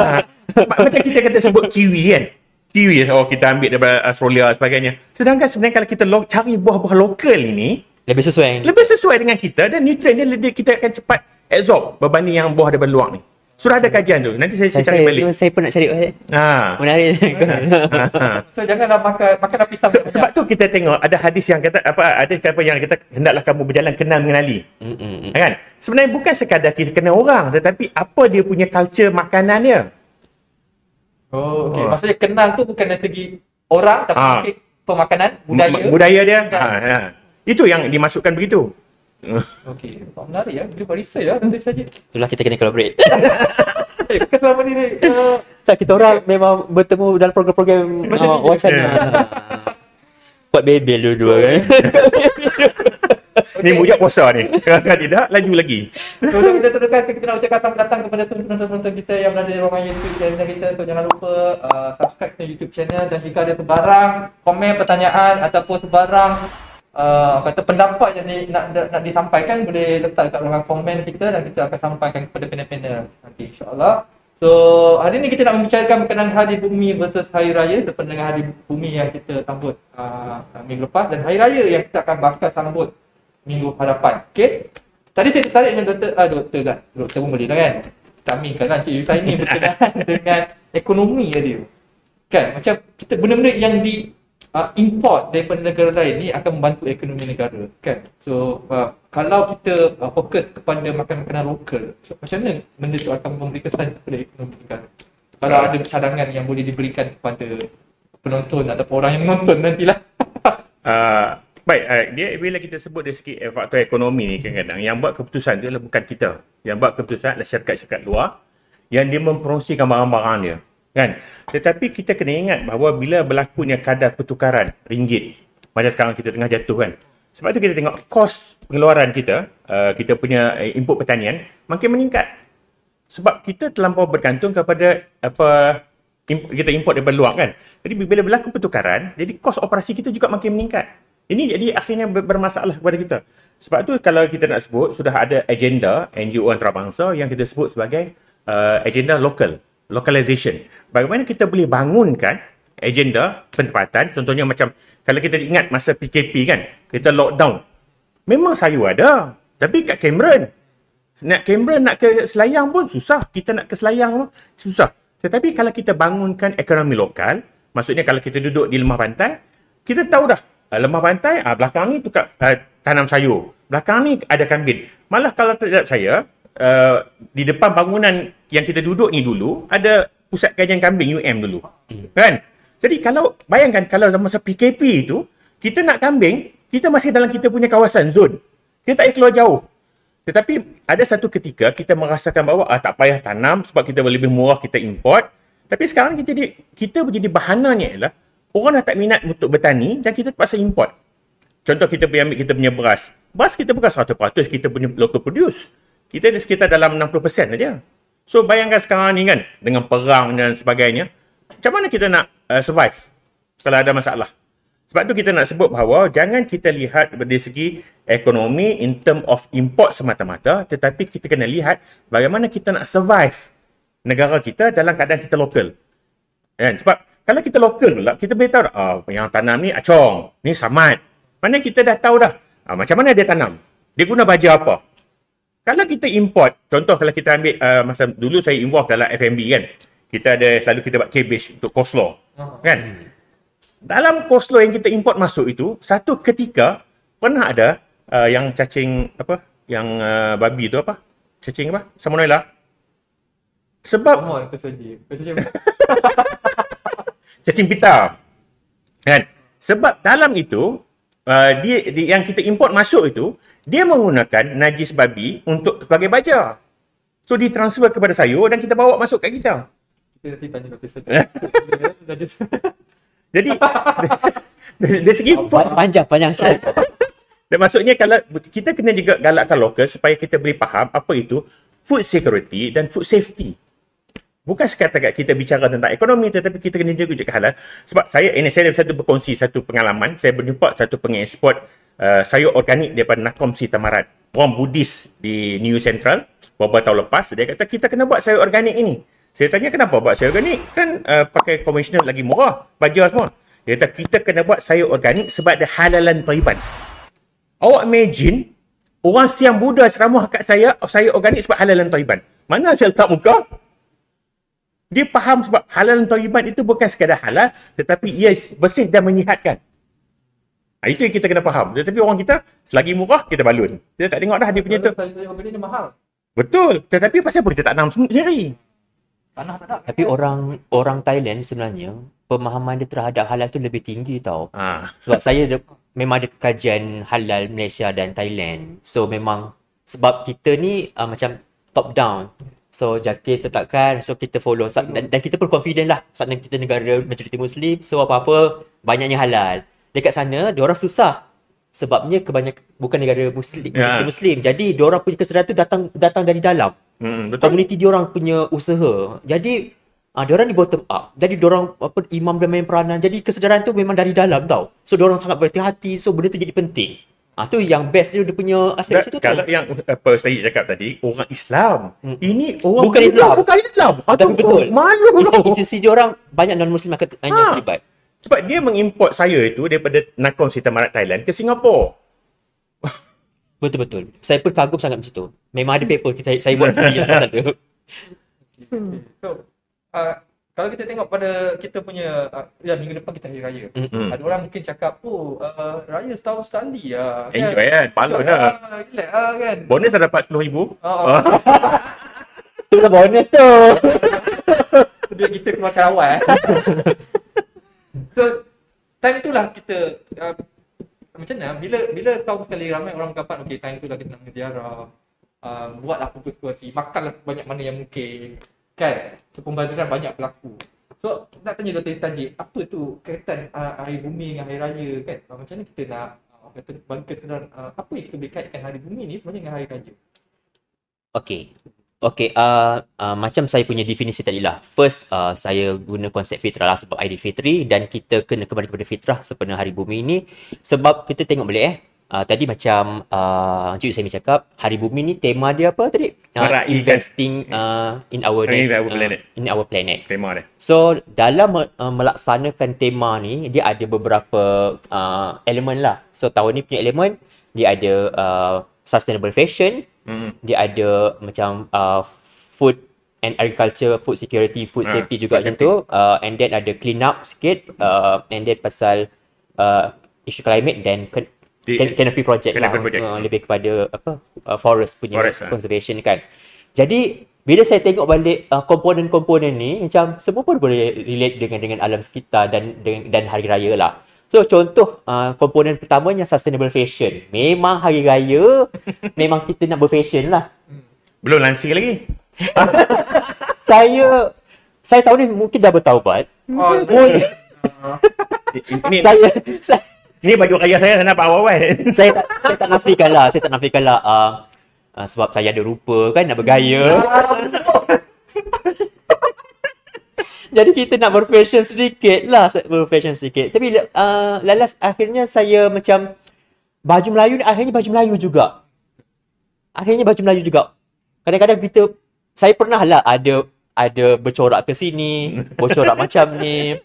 C: Macam kita kata sebut kiwi kan Kiwi, oh kita ambil daripada Australia dan sebagainya Sedangkan sebenarnya kalau kita lo- cari buah-buah lokal ini Lebih sesuai Lebih sesuai dengan kita Dan nutrient dia kita akan cepat absorb Berbanding yang buah daripada luar ni Surah ada kajian tu. Nanti saya, saya cari balik. Saya,
B: saya pun nak cari balik.
C: Ha. Menarik. Ha.
B: so
A: janganlah makan makan
C: api sebab, sebab tu kita tengok ada hadis yang kata apa ada apa yang kita hendaklah kamu berjalan kenal mengenali. Hmm. Kan? Sebenarnya bukan sekadar kita kenal orang tetapi apa dia punya culture makanannya. Oh, okey. Oh. Maksudnya kenal tu bukan dari segi orang tapi ha. pemakanan, budaya. budaya dia. Kan? Ha, ha. Itu yang dimasukkan begitu. Okey,
A: tak menarik ya. Boleh perisai lah nanti saja.
C: Itulah kita kena collaborate.
B: Eh, bukan selama ni, Nek. Eh, eh. Tak, kita orang memang bertemu dalam program-program macam
C: uh, wacana. Yeah. Kuat bebel dulu dua kan. Ni mujak puasa ni. Kalau tidak, laju lagi.
A: So, kita terdekat, kita nak ucapkan selamat datang kepada penonton-penonton kita yang berada di ruangan YouTube channel kita. So, jangan lupa uh, subscribe ke YouTube channel dan jika ada sebarang komen, pertanyaan ataupun sebarang uh, kata pendapat yang ni, nak, nak, nak disampaikan boleh letak dekat dalam komen kita dan kita akan sampaikan kepada panel-panel nanti insyaAllah so hari ni kita nak membincangkan berkenaan hari bumi versus hari raya sempena dengan hari bumi yang kita sambut uh, minggu lepas dan hari raya yang kita akan bakal sambut minggu hadapan okay? tadi saya tertarik dengan doktor, uh, doktor lah doktor pun boleh lah kan kami kan Encik lah, Yusai ni berkenaan dengan ekonomi dia kan macam kita benda-benda yang di uh, import daripada negara lain ni akan membantu ekonomi negara kan so uh, kalau kita uh, fokus kepada makanan-makanan lokal so, macam mana benda tu akan memberi kesan kepada ekonomi negara kalau ada cadangan yang boleh diberikan kepada
C: penonton atau orang yang menonton nantilah uh, baik uh, dia bila kita sebut dari segi eh, faktor ekonomi ni kadang-kadang yang buat keputusan tu adalah bukan kita yang buat keputusan adalah syarikat-syarikat luar yang dia memproduksikan barang-barang dia kan tetapi kita kena ingat bahawa bila berlakunya kadar pertukaran ringgit macam sekarang kita tengah jatuh kan sebab tu kita tengok kos pengeluaran kita uh, kita punya eh, input pertanian makin meningkat sebab kita terlampau bergantung kepada apa kita import daripada luar kan jadi bila berlaku pertukaran jadi kos operasi kita juga makin meningkat ini jadi akhirnya bermasalah kepada kita sebab tu kalau kita nak sebut sudah ada agenda NGO antarabangsa yang kita sebut sebagai uh, agenda local localization bagaimana kita boleh bangunkan agenda pentempatan contohnya macam kalau kita ingat masa PKP kan kita lockdown memang sayu ada tapi kat Cameron nak Cameron nak ke Selayang pun susah kita nak ke Selayang pun susah tetapi kalau kita bangunkan ekonomi lokal maksudnya kalau kita duduk di lemah pantai kita tahu dah eh, lemah pantai ah, belakang ni tukar eh, tanam sayur belakang ni ada kambin malah kalau tak saya uh, di depan bangunan yang kita duduk ni dulu ada pusat kajian kambing UM dulu. Hmm. Kan? Jadi kalau bayangkan kalau masa PKP itu, kita nak kambing, kita masih dalam kita punya kawasan zon Kita tak keluar jauh. Tetapi ada satu ketika kita merasakan bahawa ah, tak payah tanam sebab kita lebih murah kita import. Tapi sekarang kita jadi kita menjadi bahananya ialah orang dah tak minat untuk bertani dan kita terpaksa import. Contoh kita pergi ambil kita punya beras. Beras kita bukan 100% kita punya local produce. Kita sekitar dalam 60% saja. So bayangkan sekarang ni kan dengan perang dan sebagainya, macam mana kita nak uh, survive kalau ada masalah? Sebab tu kita nak sebut bahawa jangan kita lihat dari segi ekonomi in term of import semata-mata tetapi kita kena lihat bagaimana kita nak survive negara kita dalam keadaan kita lokal. Kan? Sebab kalau kita lokal pula, kita boleh tahu oh, yang tanam ni acong, ni samad. Mana kita dah tahu dah oh, macam mana dia tanam. Dia guna baja apa kalau kita import, contoh kalau kita ambil uh, masa dulu saya involve dalam F&B kan. Kita ada selalu kita buat cabbage untuk coleslaw. Oh. Ah. Kan? Dalam coleslaw yang kita import masuk itu, satu ketika pernah ada uh, yang cacing apa? Yang uh, babi tu apa? Cacing apa? Salmonella.
A: Sebab oh, itu saja.
C: cacing pita. Kan? Sebab dalam itu uh, dia, dia yang kita import masuk itu dia menggunakan najis babi untuk sebagai baja. So ditransfer kepada sayur dan kita bawa masuk kat kita. Jadi dari segi panjang panjang sekali. Dan maksudnya kalau kita kena juga galakkan lokal supaya kita boleh faham apa itu food security dan food safety. Bukan sekadar kita bicara tentang ekonomi tetapi kita kena juga cakap halal. Sebab saya ini saya ada satu berkongsi satu pengalaman. Saya berjumpa satu pengekspor uh, sayur organik daripada Nakom Si Tamarat. Orang Buddhis di New Central beberapa tahun lepas. Dia kata kita kena buat sayur organik ini. Saya tanya kenapa buat sayur organik? Kan uh, pakai konvensional lagi murah. Baja semua. Dia kata kita kena buat sayur organik sebab ada halalan Taiban. Awak imagine orang siang Buddha ceramah kat saya oh, sayur organik sebab halalan Taiban Mana saya letak muka? Dia faham sebab halal dan taibat itu bukan sekadar halal tetapi ia bersih dan menyihatkan. Ha, itu yang kita kena faham. Tetapi orang kita selagi murah kita balun. Kita tak tengok dah dia punya tu. Betul. Tetapi pasal apa kita tak tanam sendiri?
A: Tanah Tapi
B: orang orang Thailand sebenarnya pemahaman dia terhadap halal tu lebih tinggi tau. Ha. Sebab saya ada, memang ada kajian halal Malaysia dan Thailand. So memang sebab kita ni uh, macam top down. So jaga tetapkan So kita follow so, dan, dan, kita pun confident lah Sebab kita negara majoriti muslim So apa-apa Banyaknya halal Dekat sana orang susah Sebabnya kebanyak Bukan negara muslim yeah. Majoriti muslim Jadi orang punya kesedaran tu Datang datang dari dalam
C: mm, betul. Community
B: diorang punya usaha Jadi uh, Diorang di bottom up Jadi diorang apa, Imam bermain peranan Jadi kesedaran tu memang dari dalam tau So orang sangat berhati-hati So benda tu jadi penting Ah tu yang best dia dia punya aspek situ kalau
C: tu. Kalau yang eh, apa saya cakap tadi orang Islam. Hmm. Ini orang bukan, bukan Islam. Bukan Islam. Atau ah, betul. Malu kalau sisi dia orang banyak non muslim akan ha. terlibat. Sebab dia mengimport saya itu daripada Nakhon Sitamarak Thailand ke Singapura. betul betul. Saya pun kagum sangat macam tu. Memang ada paper kita saya, saya buat sendiri lah pasal tu.
A: Hmm. So uh, kalau kita tengok pada kita punya uh, ya minggu depan kita hari raya. Mm-hmm. Ada orang mungkin cakap, "Oh, uh, raya setahun sekali ya." Uh, kan? Enjoy kan, balut ah, dah. Gila uh, kan.
C: Bonus dah dapat 10,000. Ha. Uh, uh. Itu bonus tu.
A: Dia kita ke macam awal eh. so time itulah kita uh, macam mana bila bila tahun sekali ramai orang dapat okey time itulah kita nak berziarah. Uh, buatlah buat apa-apa, makanlah banyak mana yang mungkin kan so pembaziran banyak berlaku so nak tanya Dr. Istanji apa tu kaitan uh, ah, air bumi dengan hari raya kan ah, macam mana kita nak ah, kata bangka uh, apa yang kita boleh kaitkan hari bumi ni sebenarnya dengan hari raya
B: Okay. Okay, uh, uh, macam saya punya definisi tadi lah. First, uh, saya guna konsep fitrah lah sebab fitri dan kita kena kembali kepada fitrah sepenuh hari bumi ini sebab kita tengok boleh eh uh, tadi macam uh, ah, Encik Yusami cakap, Hari Bumi ni tema dia apa tadi? Uh, investing uh, in our, day, planet. Uh, in our planet. Tema dia. So, dalam uh, melaksanakan tema ni, dia ada beberapa uh, elemen lah. So, tahun ni punya elemen, dia ada uh, sustainable fashion, mm-hmm. dia ada macam uh, food and agriculture, food security, food uh, safety juga macam tu. Uh, and then ada clean up sikit. Uh, and then pasal uh, isu climate dan canopy project canopy lah project. Uh, lebih kepada apa uh, forest punya forest, ha. conservation uh. kan jadi bila saya tengok balik uh, komponen-komponen ni macam semua pun boleh relate dengan dengan alam sekitar dan dengan, dan hari raya lah So contoh uh, komponen pertamanya sustainable fashion. Memang hari raya memang kita nak berfashion lah. Belum lansir lagi. Ha? saya saya tahu ni mungkin dah bertaubat. Oh. oh
C: ini, saya, saya ini baju raya saya sana pak awal
B: saya tak saya tak nafikan lah, saya tak nafikan lah uh, uh, sebab saya ada rupa kan nak bergaya. Ya, Jadi kita nak berfashion sedikit lah, berfashion sedikit. Tapi uh, lalas akhirnya saya macam baju Melayu ni akhirnya baju Melayu juga. Akhirnya baju Melayu juga. Kadang-kadang kita, saya pernah lah ada ada bercorak ke sini, bercorak macam ni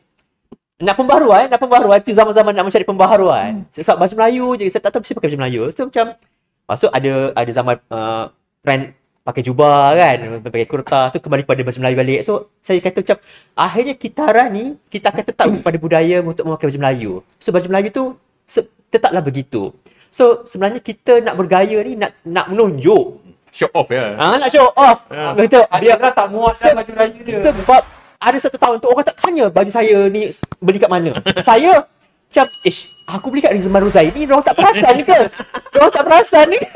B: nak pembaharuan, nak pembaharuan tu zaman-zaman nak mencari pembaharuan. Hmm. Sebab bahasa Melayu je, saya tak tahu mesti pakai bahasa Melayu. So macam masuk ada ada zaman uh, trend pakai jubah kan, pakai kurta tu kembali pada bahasa Melayu balik. So saya kata macam akhirnya kitaran ni kita akan tetap pada budaya untuk memakai bahasa Melayu. So bahasa Melayu tu tetaplah begitu. So sebenarnya kita nak bergaya ni nak nak menunjuk
C: show off ya. Ah nak
B: show off. Yeah. Ya. Kita tak muat dah baju raya dia. Sebab ada satu tahun tu orang tak tanya baju saya ni beli kat mana. saya macam, ish, aku beli kat Rizman Ruzai ni, orang tak perasan ke? Orang tak perasan ni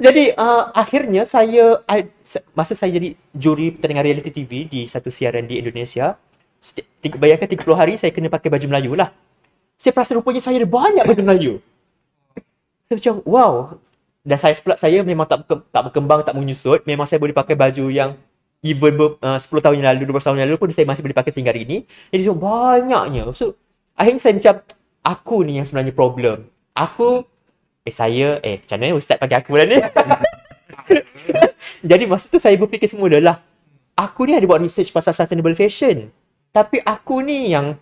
B: Jadi, uh, akhirnya saya, I, masa saya jadi juri pertandingan reality TV di satu siaran di Indonesia, tiga, bayangkan 30 hari saya kena pakai baju Melayu lah. Saya perasan rupanya saya ada banyak baju Melayu. Saya macam, wow. Dan saya pula, saya memang tak, tak berkembang, tak menyusut. Memang saya boleh pakai baju yang even uh, 10 tahun yang lalu, 20 tahun yang lalu pun saya masih boleh pakai sehingga hari ini. Jadi so banyaknya. So akhirnya saya macam aku ni yang sebenarnya problem. Aku eh saya eh macam mana ustaz pakai aku pula ni? Jadi masa tu saya berfikir semula lah. Aku ni ada buat research pasal sustainable fashion. Tapi aku ni yang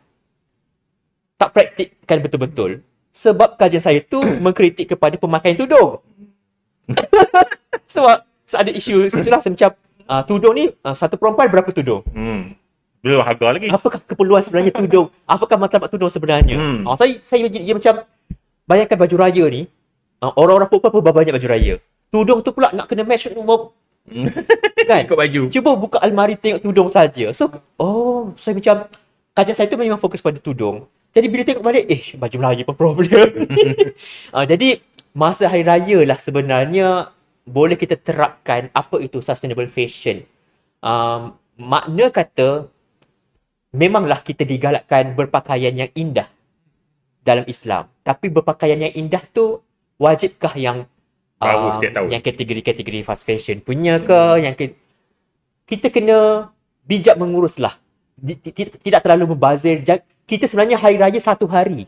B: tak praktikkan betul-betul. Sebab kajian saya tu mengkritik kepada pemakaian tudung. sebab so, so ada isu situ lah. Saya macam uh, tudung ni uh, satu perempuan berapa tudung? Hmm. Belum harga lagi. Apakah keperluan sebenarnya tudung? Apakah matlamat tudung sebenarnya? Hmm. Uh, saya saya dia, dia macam bayangkan baju raya ni, uh, orang-orang perempuan pun banyak baju raya. Tudung tu pula nak kena match tu work. kan? Ikut baju. Cuba buka almari tengok tudung saja. So, oh, saya macam kajian saya tu memang fokus pada tudung. Jadi bila tengok balik, eh, baju Melayu pun problem. uh, jadi, masa hari raya lah sebenarnya boleh kita terapkan apa itu sustainable fashion. Um, makna kata, memanglah kita digalakkan berpakaian yang indah dalam Islam. Tapi berpakaian yang indah tu wajibkah yang um, yang kategori-kategori fast fashion punya ke? Hmm. Yang ke- kita kena bijak menguruslah. Tidak terlalu membazir. Kita sebenarnya hari raya satu hari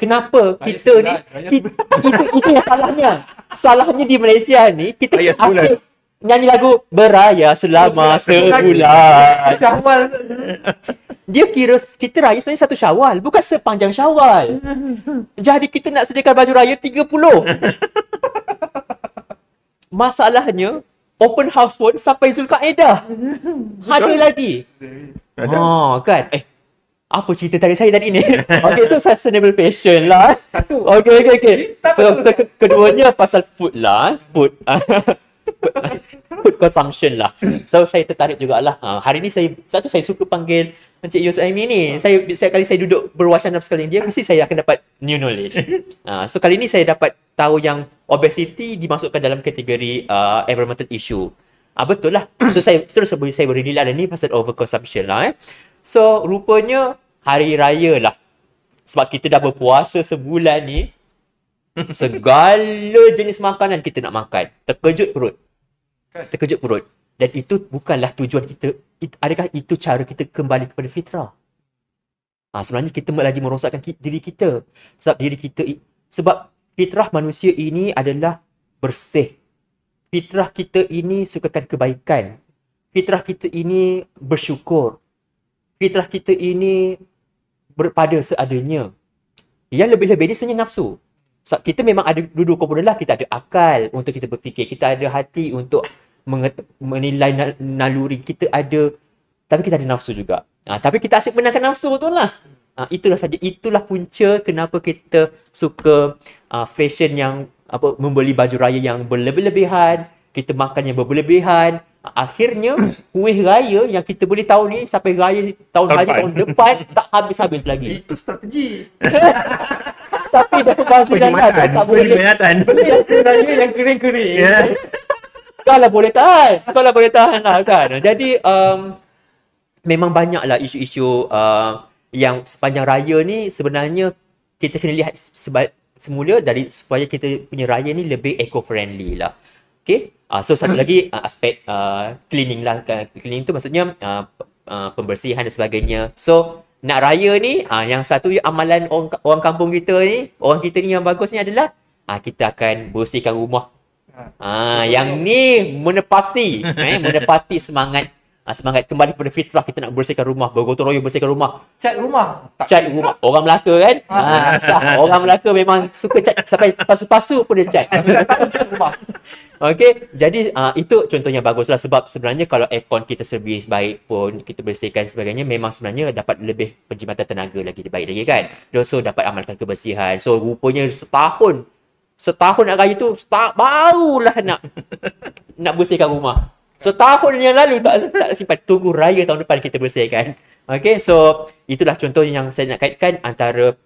B: kenapa Ayat kita sebulan. ni kita, itu itu yang salahnya salahnya di Malaysia ni kita asyik nyanyi lagu beraya selama sebulan syawal dia kira kita raya sebenarnya satu syawal bukan sepanjang syawal jadi kita nak sediakan baju raya 30 masalahnya open house pun sampai Zulkaedah ada lagi Oh, kan eh apa cerita tarik saya tadi ni? okay, so sustainable fashion lah. Okay, okay, okay. So, so keduanya pasal food lah. Eh. Food. food consumption lah. So, saya tertarik jugalah. Ha, hari ni saya, satu saya suka panggil Encik Yus Aimi ni. Saya, setiap kali saya duduk berwacana sekali dia, mesti saya akan dapat new knowledge. Ha, so, kali ni saya dapat tahu yang obesity dimasukkan dalam kategori uh, environmental issue. Ah ha, betul lah. So, saya terus saya berdilai lah ni pasal overconsumption lah eh. So rupanya hari raya lah. Sebab kita dah berpuasa sebulan ni. Segala jenis makanan kita nak makan. Terkejut perut. Kan? Terkejut perut. Dan itu bukanlah tujuan kita. Adakah itu cara kita kembali kepada fitrah? Ha, sebenarnya kita lagi merosakkan diri kita. Sebab diri kita. Sebab fitrah manusia ini adalah bersih. Fitrah kita ini sukakan kebaikan. Fitrah kita ini bersyukur fitrah kita ini berpada seadanya. Yang lebih-lebih ni sebenarnya nafsu. Sebab kita memang ada dua-dua komponen lah. Kita ada akal untuk kita berfikir. Kita ada hati untuk menilai naluri. Kita ada, tapi kita ada nafsu juga. Ha, tapi kita asyik menangkan nafsu tu lah. Ha, itulah saja. Itulah punca kenapa kita suka uh, fashion yang apa membeli baju raya yang berlebih-lebihan. Kita makan yang berlebihan. Akhirnya kuih raya yang kita boleh tahu ni sampai raya tahun depan. hari tahun depan tak habis-habis lagi. Itu strategi. Tapi dah bahasa dan tak boleh. Boleh makan. yang raya yang kering-kering. Yeah. Kau lah boleh tahan. Kau lah boleh tahan lah kan. Jadi um, memang banyaklah isu-isu uh, yang sepanjang raya ni sebenarnya kita kena lihat sebab semula dari supaya kita punya raya ni lebih eco-friendly lah. Okay. Uh, so satu lagi uh, aspek uh, cleaning lah. Kan, cleaning tu maksudnya uh, uh, pembersihan dan sebagainya. So nak raya ni uh, yang satu amalan orang, orang kampung kita ni, orang kita ni yang bagus ni adalah uh, kita akan bersihkan rumah. Ah, ha, yang ni menepati, eh, menepati semangat Ah, semangat kembali pada fitrah kita nak bersihkan rumah bergotong royong bersihkan rumah
A: cat rumah
B: tak cat rumah orang Melaka kan ha, ah, ah orang Melaka memang suka cat sampai pasu-pasu pun dia cat ah, okey jadi uh, itu contohnya baguslah sebab sebenarnya kalau aircon kita servis baik pun kita bersihkan sebagainya memang sebenarnya dapat lebih penjimatan tenaga lagi baik lagi kan so dapat amalkan kebersihan so rupanya setahun setahun nak raya tu baru lah nak nak bersihkan rumah So tahun yang lalu tak tak simpan tunggu raya tahun depan kita bersihkan. Okay, so itulah contoh yang saya nak kaitkan antara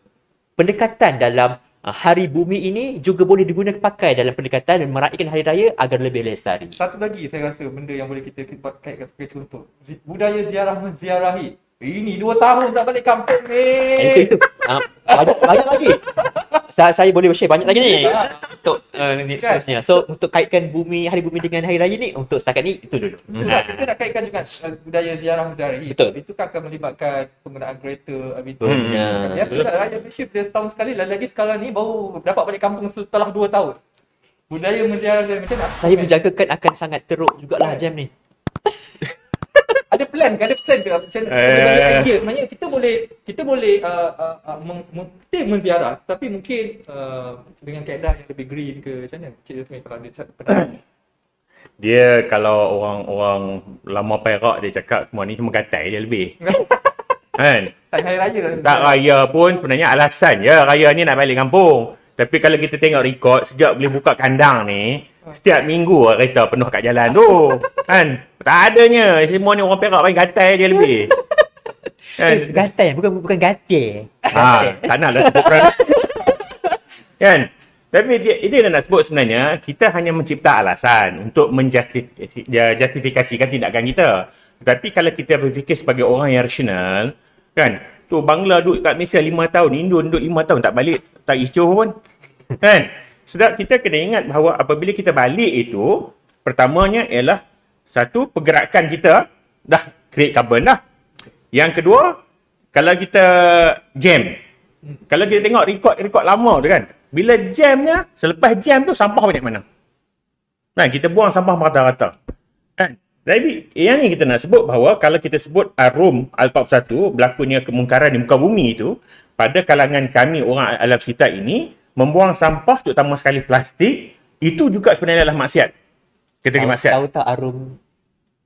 B: pendekatan dalam uh, hari bumi ini juga boleh digunakan pakai dalam pendekatan dan meraihkan hari raya agar lebih lestari.
A: Satu lagi saya rasa benda yang boleh kita kaitkan sebagai contoh budaya ziarah menziarahi. Ini dua tahun tak balik kampung ni. Eh. Itu, itu.
B: Uh, banyak, banyak lagi. Saya, saya boleh share banyak lagi ni. Ah, untuk uh, ni seterusnya. So untuk kaitkan bumi, hari bumi dengan hari raya ni. Untuk setakat ni itu dulu. Kita
A: nak kaitkan juga uh, budaya ziarah mudahari. Betul. Itu kan akan melibatkan penggunaan kereta. Habis hmm. Ya. Kan, ya, sudah raya Malaysia bila setahun sekali. Lagi sekarang ni baru dapat balik kampung setelah dua tahun. Budaya mudahari macam mana? Saya
B: menjagakan akan sangat teruk jugalah jam ni
A: ada plan ke? Kan? Ada plan ke? Macam mana? Ada eh. idea? Maksudnya kita boleh kita boleh uh, uh, uh, mem- menziarah tapi mungkin uh, dengan keadaan yang lebih green ke macam mana? Encik Yasmin kalau ada
C: Dia kalau orang-orang lama perak dia cakap semua ni cuma katai dia lebih. kan? Tak raya raya. Lah. Tak raya pun sebenarnya alasan ya raya ni nak balik kampung. Tapi kalau kita tengok rekod sejak boleh buka kandang ni, hmm. setiap minggu kereta penuh kat jalan tu. kan? Tak adanya. Semua ni orang Perak paling gatal dia lebih.
B: eh, gatal bukan bukan
C: gatal. Ha, ah, tak nak lah sebut orang. kan? Tapi dia, itu yang nak sebut sebenarnya, kita hanya mencipta alasan untuk menjustifikasikan justifikasikan tindakan kita. Tapi kalau kita berfikir sebagai orang yang rasional, kan? Tu Bangla duduk kat Malaysia lima tahun, Indo duduk lima tahun tak balik, tak isu pun. kan? Sebab kita kena ingat bahawa apabila kita balik itu, pertamanya ialah satu, pergerakan kita dah create carbon dah. Yang kedua, kalau kita jam. Kalau kita tengok rekod-rekod lama tu kan. Bila jamnya, selepas jam tu sampah banyak mana. Nah, kan, kita buang sampah merata-rata. Kan? Tapi yang ni kita nak sebut bahawa kalau kita sebut Arum Al-41, berlakunya kemungkaran di muka bumi itu, pada kalangan kami orang alam kita ini, membuang sampah terutama sekali plastik, itu juga sebenarnya adalah maksiat. Kita pergi masyarakat. Tahu tak Arum?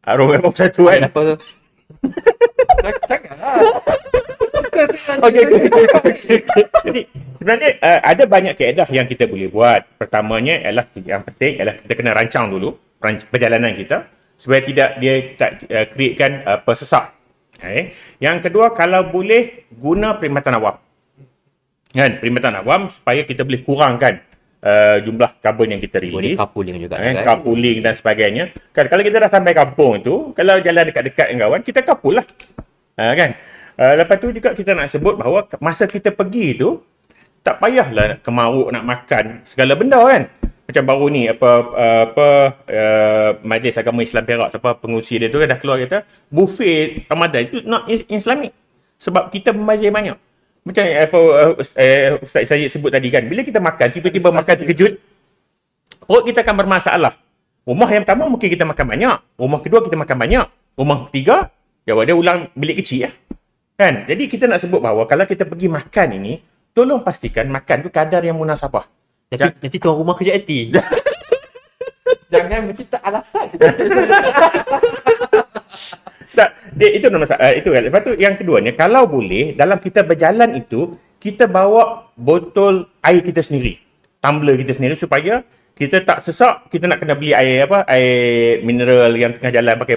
C: Arum Epoch satu kan? Apa tu? Cakap lah. Okay, Jadi, sebenarnya uh, ada banyak keedah yang kita boleh buat. Pertamanya ialah yang penting ialah kita kena rancang dulu perjalanan kita supaya tidak dia tak uh, eh, create uh, eh, pesesak. Okay. Yang kedua, kalau boleh guna perkhidmatan awam. Kan, perkhidmatan awam supaya kita boleh kurangkan uh, jumlah karbon yang kita release. Boleh carpooling juga. Eh, kan? kapuling dan sebagainya. Kan, kalau kita dah sampai kampung tu, kalau jalan dekat-dekat dengan kawan, kita carpool lah. Uh, kan? Uh, lepas tu juga kita nak sebut bahawa masa kita pergi tu, tak payahlah kemau nak makan segala benda kan. Macam baru ni apa apa uh, majlis agama Islam Perak apa pengusi dia tu dah keluar kata buffet Ramadan itu not Islamic sebab kita membazir banyak macam apa uh, eh, eh, ustaz saya sebut tadi kan bila kita makan tiba-tiba makan terkejut perut kita akan bermasalah rumah yang pertama mungkin kita makan banyak rumah kedua kita makan banyak rumah ketiga jawab dia ulang bilik kecil ya kan jadi kita nak sebut bahawa kalau kita pergi makan ini tolong pastikan makan tu kadar yang munasabah jadi Jang- nanti tuan rumah kerja IT
A: jangan mencipta alasan
C: Tak, dia, itu nombor satu. Eh, itu kan. Lepas tu yang keduanya, kalau boleh dalam kita berjalan itu, kita bawa botol air kita sendiri. Tumbler kita sendiri supaya kita tak sesak, kita nak kena beli air apa, air mineral yang tengah jalan pakai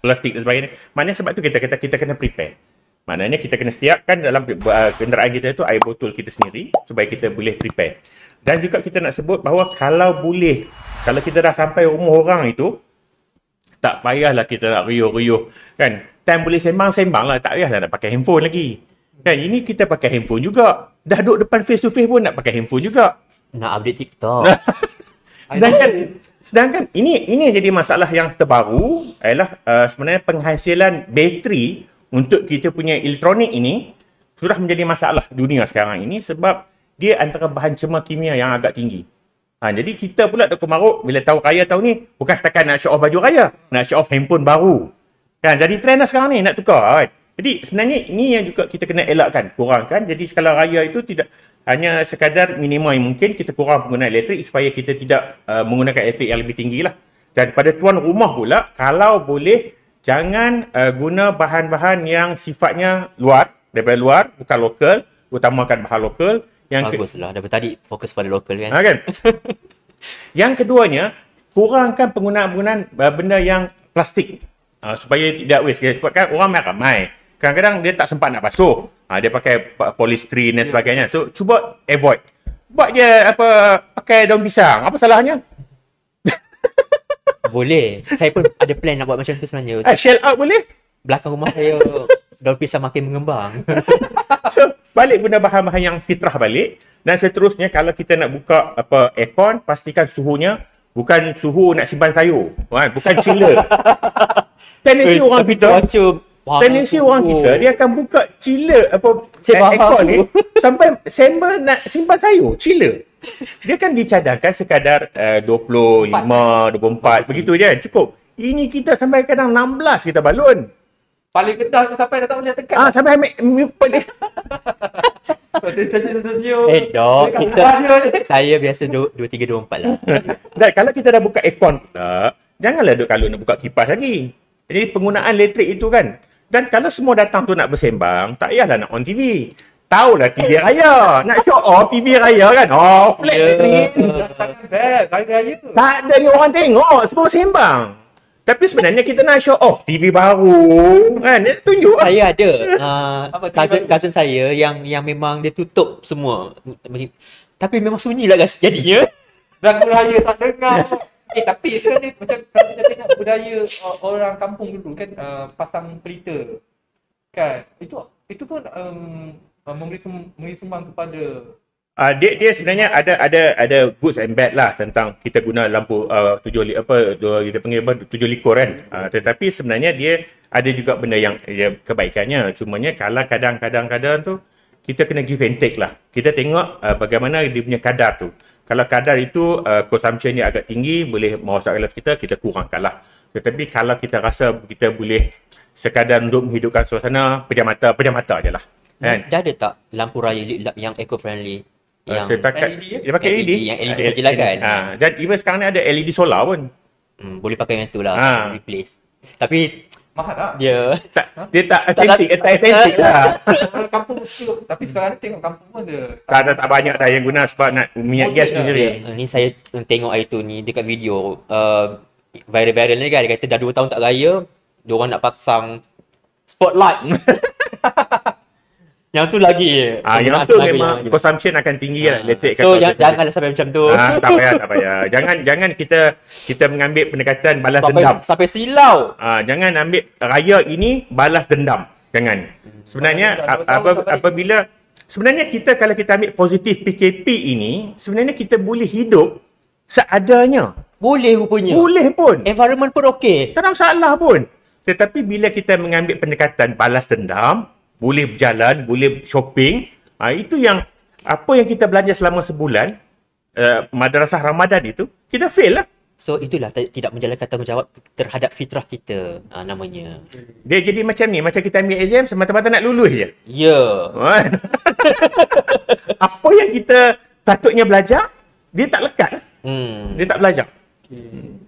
C: plastik dan sebagainya. Maknanya sebab tu kita kata kita kena prepare. Maknanya kita kena setiapkan dalam uh, kenderaan kita tu air botol kita sendiri supaya kita boleh prepare. Dan juga kita nak sebut bahawa kalau boleh, kalau kita dah sampai rumah orang itu, tak payahlah kita nak riuh-riuh kan time boleh sembang-sembang lah tak payahlah nak pakai handphone lagi kan ini kita pakai handphone juga dah duduk depan face to face pun nak pakai handphone juga nak update TikTok sedangkan sedangkan ini ini jadi masalah yang terbaru ialah uh, sebenarnya penghasilan bateri untuk kita punya elektronik ini sudah menjadi masalah dunia sekarang ini sebab dia antara bahan cemar kimia yang agak tinggi. Ha, jadi kita pula Dr. Maruk bila tahu raya tahun ni bukan setakat nak show off baju raya, nak show off handphone baru. Kan? Jadi trend lah sekarang ni nak tukar. Ha, kan? Jadi sebenarnya ini yang juga kita kena elakkan, kurangkan. Jadi skala raya itu tidak hanya sekadar minimal yang mungkin kita kurang penggunaan elektrik supaya kita tidak uh, menggunakan elektrik yang lebih tinggilah. lah. Dan pada tuan rumah pula, kalau boleh jangan uh, guna bahan-bahan yang sifatnya luar, daripada luar, bukan lokal, utamakan bahan lokal. Yang Baguslah, ke- tadi fokus pada lokal kan. Ha, kan? yang keduanya, kurangkan penggunaan-penggunaan ah, benda yang plastik. Uh, supaya tidak waste. Okay? Sebab kan orang ramai-ramai. Kadang-kadang dia tak sempat nak basuh. Ha, dia pakai polystyrene dan ya. sebagainya. So, cuba avoid. Buat je apa, pakai daun pisang. Apa salahnya? boleh. Saya pun ada plan nak buat macam tu sebenarnya. Ha, shell out boleh? Belakang rumah saya Dolphin makin mengembang. so, balik guna bahan-bahan yang fitrah balik. Dan seterusnya, kalau kita nak buka apa aircon, pastikan suhunya bukan suhu nak simpan sayur. Kan? Bukan chiller. Tendensi eh, orang kita, Tendensi orang kita, dia akan buka chiller apa, aircon ni sampai sembel nak simpan sayur, chiller. Dia kan dicadangkan sekadar uh, 25, 24, 24 begitu je kan? Cukup. Ini kita sampai kadang 16 kita balon.
A: Paling kedah tu sampai dah tak boleh tekan. Ah, lah. sampai ambil mute ni. Eh,
C: dok. Kita, lah saya biasa 2324 lah. Dan kalau kita dah buka aircon pula, janganlah duduk kalau nak buka kipas lagi. Jadi, penggunaan elektrik itu kan. Dan kalau semua datang tu nak bersembang, tak payahlah nak on TV. Tahu lah, TV eh. Raya. Nak show off TV Raya kan. Oh, flat yeah. screen. tak ada orang tengok. Semua sembang. Tapi sebenarnya kita nak show off TV baru kan. Tunjuk. Lah. Saya ada
B: uh, cousin, saya yang yang memang dia tutup semua. Tapi memang sunyi lah guys jadinya. Dan raya tak dengar. Eh tapi kan ni macam kalau kita tengok budaya orang kampung
A: dulu kan uh, pasang pelita. Kan? Itu itu pun um, uh, memberi sum, memberi sumbang kepada
C: Uh, dia dia sebenarnya ada ada ada good and bad lah tentang kita guna lampu uh, tujuh li, apa kita panggil apa tujuh likur kan. Uh, tetapi sebenarnya dia ada juga benda yang ya, kebaikannya. Cumanya kalau kadang-kadang kadang tu kita kena give and take lah. Kita tengok uh, bagaimana dia punya kadar tu. Kalau kadar itu uh, consumption dia agak tinggi boleh merosakkan life kita, kita kurangkan lah. Tetapi kalau kita rasa kita boleh sekadar untuk menghidupkan suasana, pejam mata, pejam mata je lah. Kan? Dah ada tak lampu raya lip yang eco-friendly Ah, yang setakat LED, ya? dia pakai LED, e yang LED uh, ah, sejelah kan ha, ah, dan even sekarang ni ada LED solar pun hmm, boleh pakai yang tu lah ha. replace tapi mahal tak? Lah. dia tak, dia tak authentic tak, authentic lah
A: kampung tu tapi sekarang ni tengok kampung pun dia
C: tak, tak, tak banyak dah yang guna sebab nak minyak oh, gas ni jadi ya, ni saya
B: tengok air tu ni dekat video uh, viral-viral ni kan dia kata dah 2 tahun tak raya dia orang nak pasang
C: spotlight Yang tu lagi Ah, Yang tu memang yang consumption akan tinggi kan, ah. lah. so, yang, jangan sampai macam tu. Ah, tak payah, tak payah. jangan jangan kita kita mengambil pendekatan balas sampai, dendam. Sampai silau. Ah, jangan ambil raya ini balas dendam. Jangan. Hmm. Sebenarnya, apa, apabila... Sebenarnya kita kalau kita ambil positif PKP ini, sebenarnya kita boleh hidup seadanya. Boleh rupanya. Boleh pun. Environment pun okey. Tak ada masalah pun. Tetapi bila kita mengambil pendekatan balas dendam, boleh berjalan, boleh shopping. Ha, itu yang apa yang kita belanja selama sebulan uh, madrasah Ramadan itu kita fail lah. So itulah tidak menjalankan tanggungjawab terhadap fitrah kita uh, namanya. Dia jadi macam ni, macam kita ambil exam semata-mata nak lulus je. Ya. Yeah. Kan? apa yang kita patutnya belajar, dia tak lekat. Hmm. Dia tak belajar. Hmm.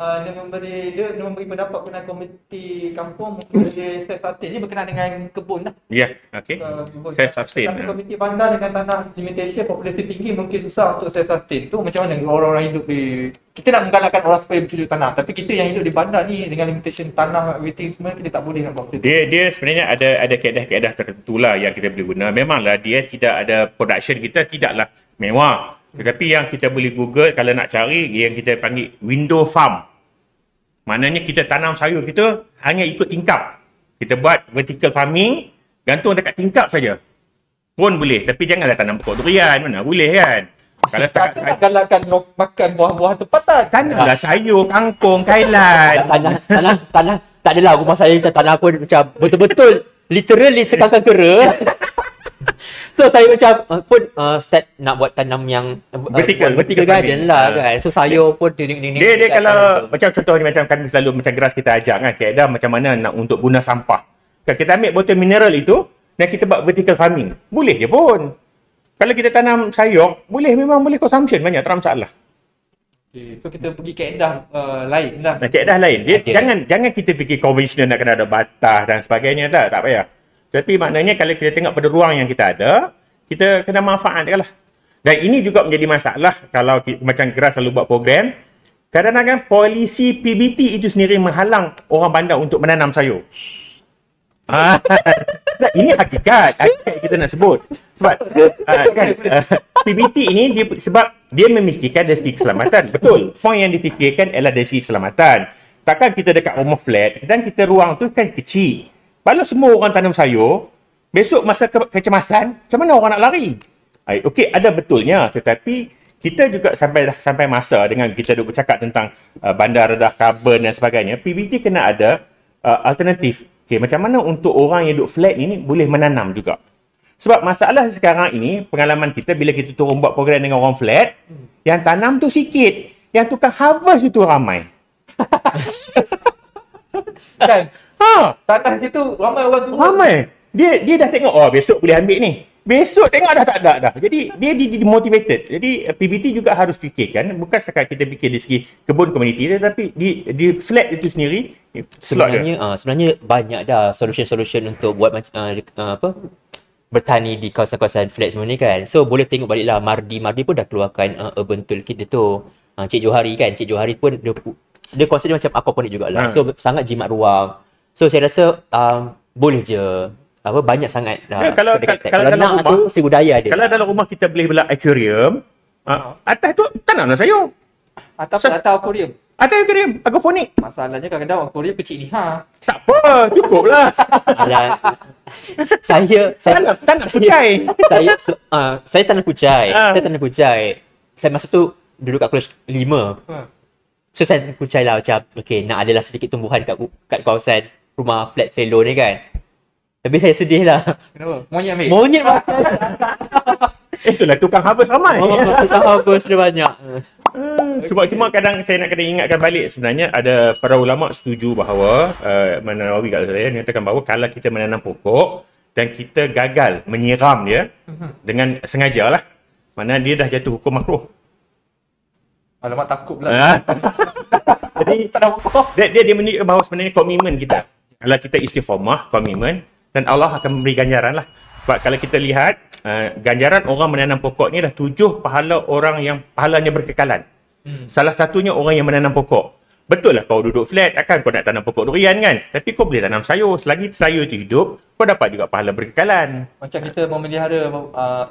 A: uh, dia memberi dia, dia memberi pendapat kepada komiti kampung mengenai self sustain ini berkenaan dengan kebun lah.
C: Ya, yeah, okey. Uh, self sustain. Tapi ya. komiti
A: bandar dengan tanah limitation populasi tinggi mungkin susah untuk self sustain tu macam mana orang-orang hidup di kita nak menggalakkan orang supaya bercucuk tanah tapi kita yang hidup di bandar ni dengan limitation tanah everything semua kita tak
C: boleh nak buat dia dia sebenarnya ada ada kaedah-kaedah tertentulah yang kita boleh guna memanglah dia tidak ada production kita tidaklah mewah tetapi yang kita boleh google kalau nak cari yang kita panggil window farm. Maknanya kita tanam sayur kita hanya ikut tingkap. Kita buat vertical farming, gantung dekat tingkap saja. Pun boleh. Tapi janganlah tanam pokok durian. Mana boleh kan? Kalau tak nak saya... galakkan makan buah-buah tempatan. Tanamlah sayur, kangkung, kailan. tanah, tanah, tanah. Tak adalah rumah saya macam tanah
B: aku macam betul-betul literally sekarang kera so saya macam uh, pun uh, start nak buat tanam yang uh, vertical, uh, vertical, vertical garden lah uh, kan. So saya dia,
C: pun dinding dinding. Dia, dia kalau macam contoh ni macam kan selalu macam geras kita ajak kan. Okay, dah macam mana nak untuk guna sampah. Kalau kita ambil botol mineral itu dan kita buat vertical farming. Boleh je pun. Kalau kita tanam sayur, boleh memang boleh consumption banyak. Tak ada masalah.
A: Okay. So kita pergi keedah uh, lain lah.
C: Keedah lain. Dia, okay. Jangan jangan kita fikir konvensional nak kena ada batas dan sebagainya tak. Tak payah. Tapi maknanya kalau kita tengok pada ruang yang kita ada, kita kena manfaatkan lah. Dan ini juga menjadi masalah kalau kita, macam keras selalu buat program. Kadang-kadang polisi PBT itu sendiri menghalang orang bandar untuk menanam sayur. Ah, ini hakikat, hakikat kita nak sebut. Sebab uh, kan, uh, ah, PBT ini dia, sebab dia memikirkan dari segi keselamatan. Betul, poin yang difikirkan adalah dari segi keselamatan. Takkan kita dekat rumah flat, dan kita ruang tu kan kecil kalau semua orang tanam sayur, besok masa ke- kecemasan, macam mana orang nak lari? Okay, ada betulnya tetapi kita juga sampai sampai masa dengan kita duk bercakap tentang uh, bandar redah karbon dan sebagainya, PBT kena ada uh, alternatif. Okay, macam mana untuk orang yang duduk flat ini boleh menanam juga? Sebab masalah sekarang ini, pengalaman kita bila kita turun buat program dengan orang flat, hmm. yang tanam tu sikit, yang tukar harvest itu ramai. Kan? Ha. Tanah situ ramai orang tunggu. Ramai. Dia dia dah tengok, oh besok boleh ambil ni. Besok tengok dah tak ada dah. Jadi dia di-motivated. Di, di Jadi PBT juga harus fikirkan. Bukan sekadar kita fikir dari segi kebun komuniti dia. Tapi di, di flat itu sendiri. Sebenarnya uh, sebenarnya banyak
B: dah solution-solution untuk buat uh, apa bertani di kawasan-kawasan flat semua ni kan. So boleh tengok baliklah Mardi. Mardi pun dah keluarkan uh, urban toolkit dia tu. Uh, Cik Johari kan. Cik Johari pun dia, dia konsep dia macam aquaponik jugalah. Ha. So sangat jimat ruang. So saya rasa
C: um, boleh je apa banyak sangat uh, lah yeah, kalau, kalau kalau dalam rumah tu si budaya dia. Kalau dalam rumah kita boleh bela aquarium, uh, atas tu tanamlah sayur.
B: Atas so,
A: atas
C: aquarium. Atas aquarium, aquaponik. Masalahnya kadang-kadang aquarium kecil ni ha.
B: Tak apa, cukup lah. Alah. saya saya tanam, tanam saya, kucai. Saya uh, saya tanam kucai. Uh. Saya tanam kucai. Saya masa tu duduk kat kelas 5. Uh. So saya tanam kucai lah macam okay, nak adalah sedikit tumbuhan kat, kat kawasan rumah flat fellow ni kan. Tapi saya sedih lah. Kenapa? Monyet ambil? Monyet makan. Lah.
C: Itulah tukang harvest ramai. Oh, tukang harvest dia banyak. Cuma, okay. cuma kadang saya nak kena ingatkan balik sebenarnya ada para ulama setuju bahawa uh, eh, menawawi kat saya menyatakan bahawa kalau kita menanam pokok dan kita gagal menyiram dia mhm. dengan sengaja lah. Mana dia dah jatuh hukum makruh.
A: Alamak takut pula. Ah.
C: Jadi tak pokok. Dia dia, dia menunjukkan bahawa sebenarnya komitmen kita kalau kita istiqomah komitmen dan Allah akan memberi ganjaran lah. Sebab kalau kita lihat uh, ganjaran orang menanam pokok ni lah tujuh pahala orang yang pahalanya berkekalan. Hmm. Salah satunya orang yang menanam pokok. Betul lah kau duduk flat akan kau nak tanam pokok durian kan. Tapi kau boleh tanam sayur. Selagi sayur tu hidup, kau dapat juga pahala berkekalan.
A: Macam kita memelihara uh,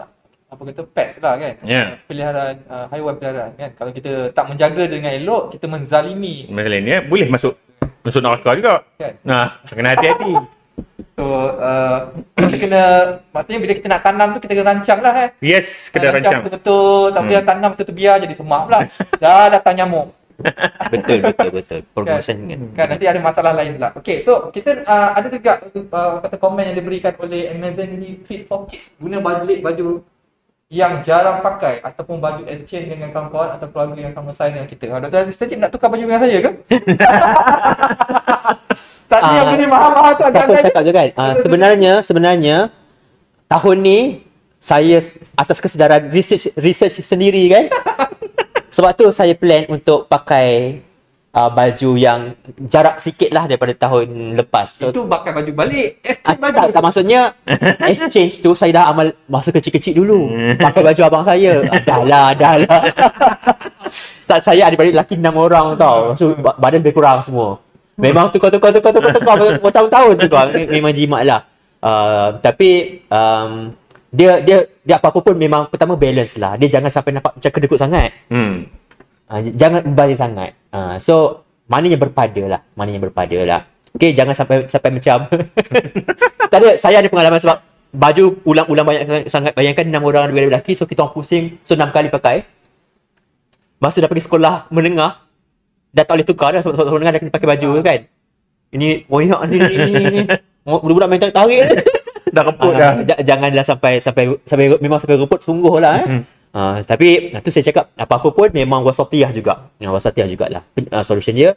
A: apa kata pets lah kan yeah. Ya. peliharaan uh, haiwan peliharaan kan kalau kita tak menjaga dengan elok kita menzalimi
C: menzalimi ya? boleh masuk Masuk neraka juga. Kan? Nah, ha, kena hati-hati.
A: So, uh, kita kena, maksudnya bila kita nak tanam tu, kita kena rancang lah eh.
C: Yes, kena rancang. rancang.
A: Betul-betul, tak boleh hmm. tanam betul biar jadi semak pula. Dah datang nyamuk.
C: betul, betul, betul. Perkongsian kan, kan. kan.
A: nanti ada masalah lain pula. Okay, so kita uh, ada juga uh, kata komen yang diberikan oleh Amazon ni fit for kids. Guna balik baju yang jarang pakai ataupun baju exchange dengan kawan atau keluarga yang sama size dengan kita. Ha, Dr. Stajib nak tukar baju dengan saya ke? Tadi uh, ah. yang beli mahal-mahal tu agak-agak. cakap
B: je kan. Ah, sebenarnya, sebenarnya tahun ni saya atas kesedaran research research sendiri kan. Sebab tu saya plan untuk pakai uh, baju yang jarak sikit lah daripada tahun lepas. Itu tu, bakal baju balik. Exchange ah, baju. Tak, tak maksudnya exchange tu saya dah amal masa kecil-kecil dulu. Pakai baju abang saya. Ah, dah lah, dah lah. saya ada balik lelaki enam orang tau. So, badan lebih kurang semua. Memang tukar-tukar, tukar-tukar, tukar-tukar. Bertahun-tahun tukar. Memang jimat lah. Uh, tapi um, dia dia dia apa-apa pun memang pertama balance lah. Dia jangan sampai nampak macam kedekut sangat. Hmm. Ah, jangan bebas sangat. Uh, so, mana yang berpada lah. Mana yang berpada lah. Okay, jangan sampai sampai macam. tak ada, saya ada pengalaman sebab baju ulang-ulang banyak sangat. Bayangkan enam orang lebih lelaki. So, kita orang pusing. So, enam kali pakai. Masa dah pergi sekolah menengah. Dah tak boleh tukar dah. Sebab sekolah menengah dah kena pakai baju tu kan. Ini, oh ya, ni, ni, ni. Budak-budak main tarik. dah keput ah, dah. janganlah sampai, sampai, sampai, memang sampai keput. Sungguh lah eh. Uh, tapi tu saya cakap apa-apa pun memang wasatiyah juga. Ya, wasatiyah jugalah Pen- uh, solution dia.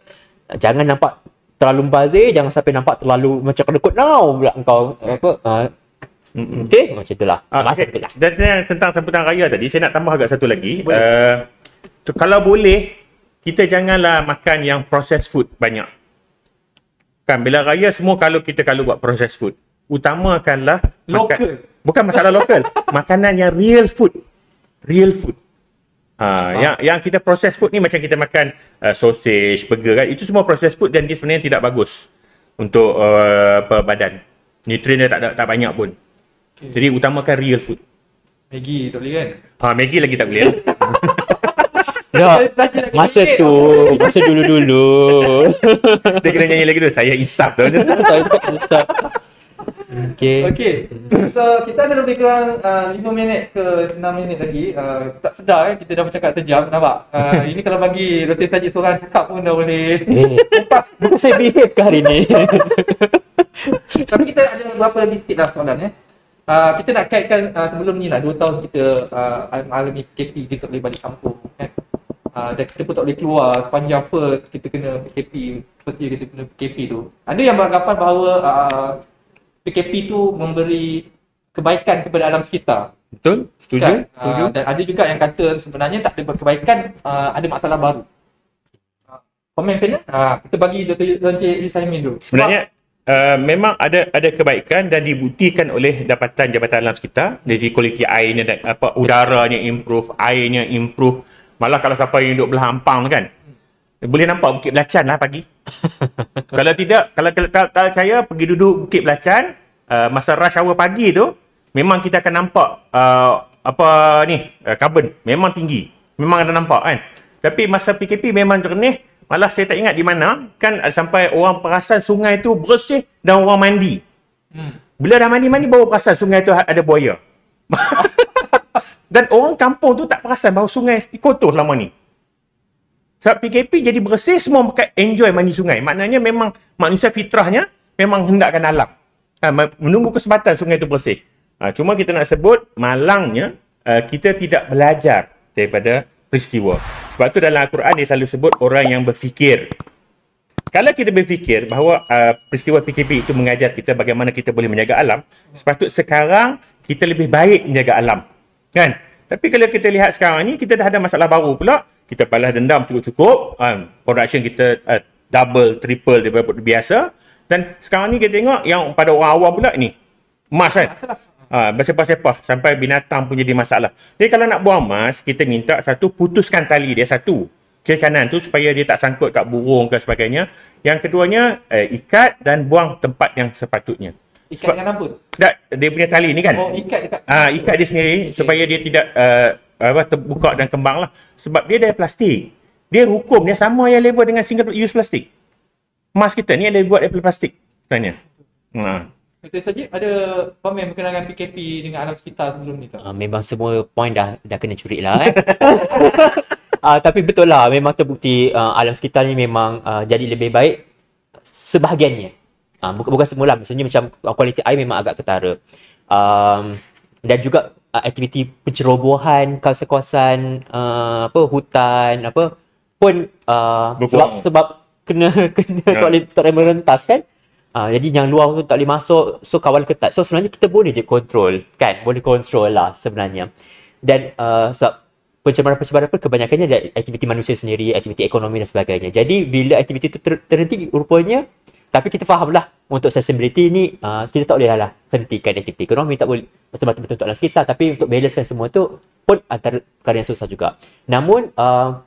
B: Jangan nampak terlalu bazir, jangan sampai nampak terlalu macam
C: kena kut now pula kau apa uh, ah. Okay, macam itulah. Uh, macam itulah. Dan tentang sambutan raya tadi, saya nak tambah agak satu lagi. Boleh. Uh, kalau boleh, kita janganlah makan yang processed food banyak. Kan, bila raya semua kalau kita kalau buat processed food. Utamakanlah. Lokal. Bukan masalah local, makanan yang real food real food. Ha, Yang, yang kita proses food ni macam kita makan uh, sausage, burger kan. Itu semua proses food dan dia sebenarnya tidak bagus untuk uh, apa, badan. Nutrien dia tak, tak, tak banyak pun. Okay. Jadi utamakan real food. Maggie, tak boleh kan? Ha, Maggi lagi tak boleh. Ya. ya. masa tu, masa dulu-dulu. dia kena nyanyi lagi tu, saya insaf tu. Saya insaf. Okay. okay.
A: So kita ada lebih kurang uh, 5 minit ke 6 minit lagi. Uh, tak sedar eh, kita dah bercakap sejam. Nampak? Uh, ini kalau bagi Rotin Sajid seorang cakap pun dah boleh. Eh, lepas.
B: Hey, Bukan saya behave ke hari ni?
A: Tapi kita ada beberapa lagi sikit lah soalan eh. Uh, kita nak kaitkan uh, sebelum ni lah 2 tahun kita uh, alami PKP kita tak boleh balik kampung kan. Uh, dan kita pun tak boleh keluar sepanjang first kita kena PKP seperti kita kena PKP tu. Ada yang beranggapan bahawa uh, PKP tu memberi kebaikan kepada alam sekitar. Betul? Setuju? Kan? Setuju. Uh, dan ada juga yang kata sebenarnya tak ada kebaikan, uh, ada masalah baru.
C: Uh, komen panel, uh, kita bagi Dr. Encik Yusaimin dulu. Sebenarnya uh, memang ada ada kebaikan dan dibuktikan oleh dapatan Jabatan Alam Sekitar. Jadi kualiti airnya, dan apa, udaranya improve, airnya improve. Malah kalau siapa yang duduk belah hampang kan, boleh nampak Bukit Belacan lah pagi. kalau tidak, kalau, tak, tak percaya, pergi duduk Bukit Belacan, uh, masa rush hour pagi tu, memang kita akan nampak uh, apa ni, uh, carbon. Memang tinggi. Memang ada nampak kan. Tapi masa PKP memang jernih, malah saya tak ingat di mana, kan sampai orang perasan sungai tu bersih dan orang mandi. Hmm. Bila dah mandi-mandi, baru perasan sungai tu ada buaya. dan orang kampung tu tak perasan bahawa sungai kotor selama ni. Sebab PKP jadi bersih, semua pakai enjoy mandi sungai. Maknanya memang manusia fitrahnya memang hendakkan alam. Ha, menunggu kesempatan sungai itu bersih. Ha, cuma kita nak sebut malangnya uh, kita tidak belajar daripada peristiwa. Sebab tu dalam Al-Quran dia selalu sebut orang yang berfikir. Kalau kita berfikir bahawa uh, peristiwa PKP itu mengajar kita bagaimana kita boleh menjaga alam, sepatut sekarang kita lebih baik menjaga alam. Kan? Tapi kalau kita lihat sekarang ni, kita dah ada masalah baru pula kita balas dendam cukup-cukup um, production kita uh, double triple daripada biasa dan sekarang ni kita tengok yang pada orang awam pula ni emas kan Ah, ha, bersepah-sepah sampai binatang pun jadi masalah. Jadi kalau nak buang emas, kita minta satu putuskan tali dia satu. Kiri kanan tu supaya dia tak sangkut kat burung ke sebagainya. Yang keduanya eh, ikat dan buang tempat yang sepatutnya. Ikat dengan apa tu? dia punya tali ni kan. Oh, ikat dekat. Ah, ha, ikat dia sendiri okay. supaya dia tidak uh, apa terbuka dan kembang lah sebab dia dari plastik dia hukum dia sama yang level dengan single use plastik mask kita ni lebih buat dari plastik sebenarnya ha
A: Dr. saja. ada pam yang berkenaan PKP dengan alam sekitar sebelum ni tak?
B: Uh, memang semua point dah dah kena curi lah eh. uh, tapi betul lah, memang terbukti uh, alam sekitar ni memang uh, jadi lebih baik sebahagiannya. Uh, bukan, bukan semula, maksudnya macam kualiti air memang agak ketara. Um, dan juga uh, aktiviti pencerobohan kawasan-kawasan uh, apa hutan apa pun uh, sebab sebab kena kena yeah. tak boleh tak boleh merentas kan uh, jadi yang luar tu tak boleh masuk so kawal ketat so sebenarnya kita boleh je kontrol kan boleh kontrol lah sebenarnya dan uh, sebab pencemaran-pencemaran pun kebanyakannya ada aktiviti manusia sendiri aktiviti ekonomi dan sebagainya jadi bila aktiviti itu ter- terhenti rupanya tapi kita fahamlah untuk sustainability ni uh, kita tak bolehlah lah hentikan aktiviti ekonomi tak boleh pasal betul untuk alam kita. tapi untuk balancekan semua tu pun antara perkara yang susah juga namun uh,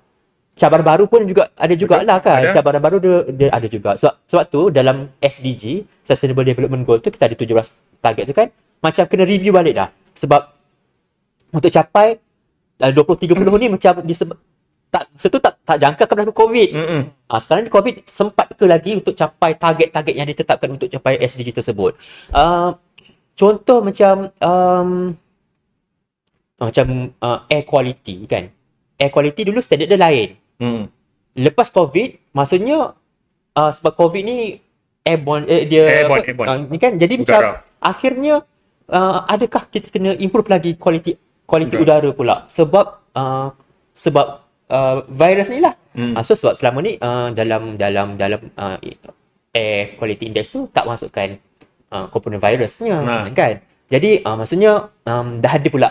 B: cabaran baru pun juga ada juga betul. lah kan ada. cabaran baru dia, dia ada juga sebab, sebab tu dalam SDG Sustainable Development Goal tu kita ada 17 target tu kan macam kena review balik dah sebab untuk capai 20-30 ah, 2030 ni macam disebab tak setu tak tak jangka akan berlaku covid. Hmm. Ha, sekarang ni covid sempat ke lagi untuk capai target-target yang ditetapkan untuk capai SDG tersebut. Uh, contoh macam um, macam uh, air quality kan. Air quality dulu standard dia lain. Hmm. Lepas covid maksudnya uh, sebab covid ni airborne eh, dia airborne, apa, airborne. Uh, ni kan jadi udara. macam akhirnya uh, adakah kita kena improve lagi quality quality udara, udara pula sebab uh, sebab uh, virus ni lah. Hmm. Uh, so sebab selama ni uh, dalam dalam dalam uh, air quality index tu tak masukkan uh, komponen virusnya nah. kan. Jadi uh, maksudnya um, dah ada pula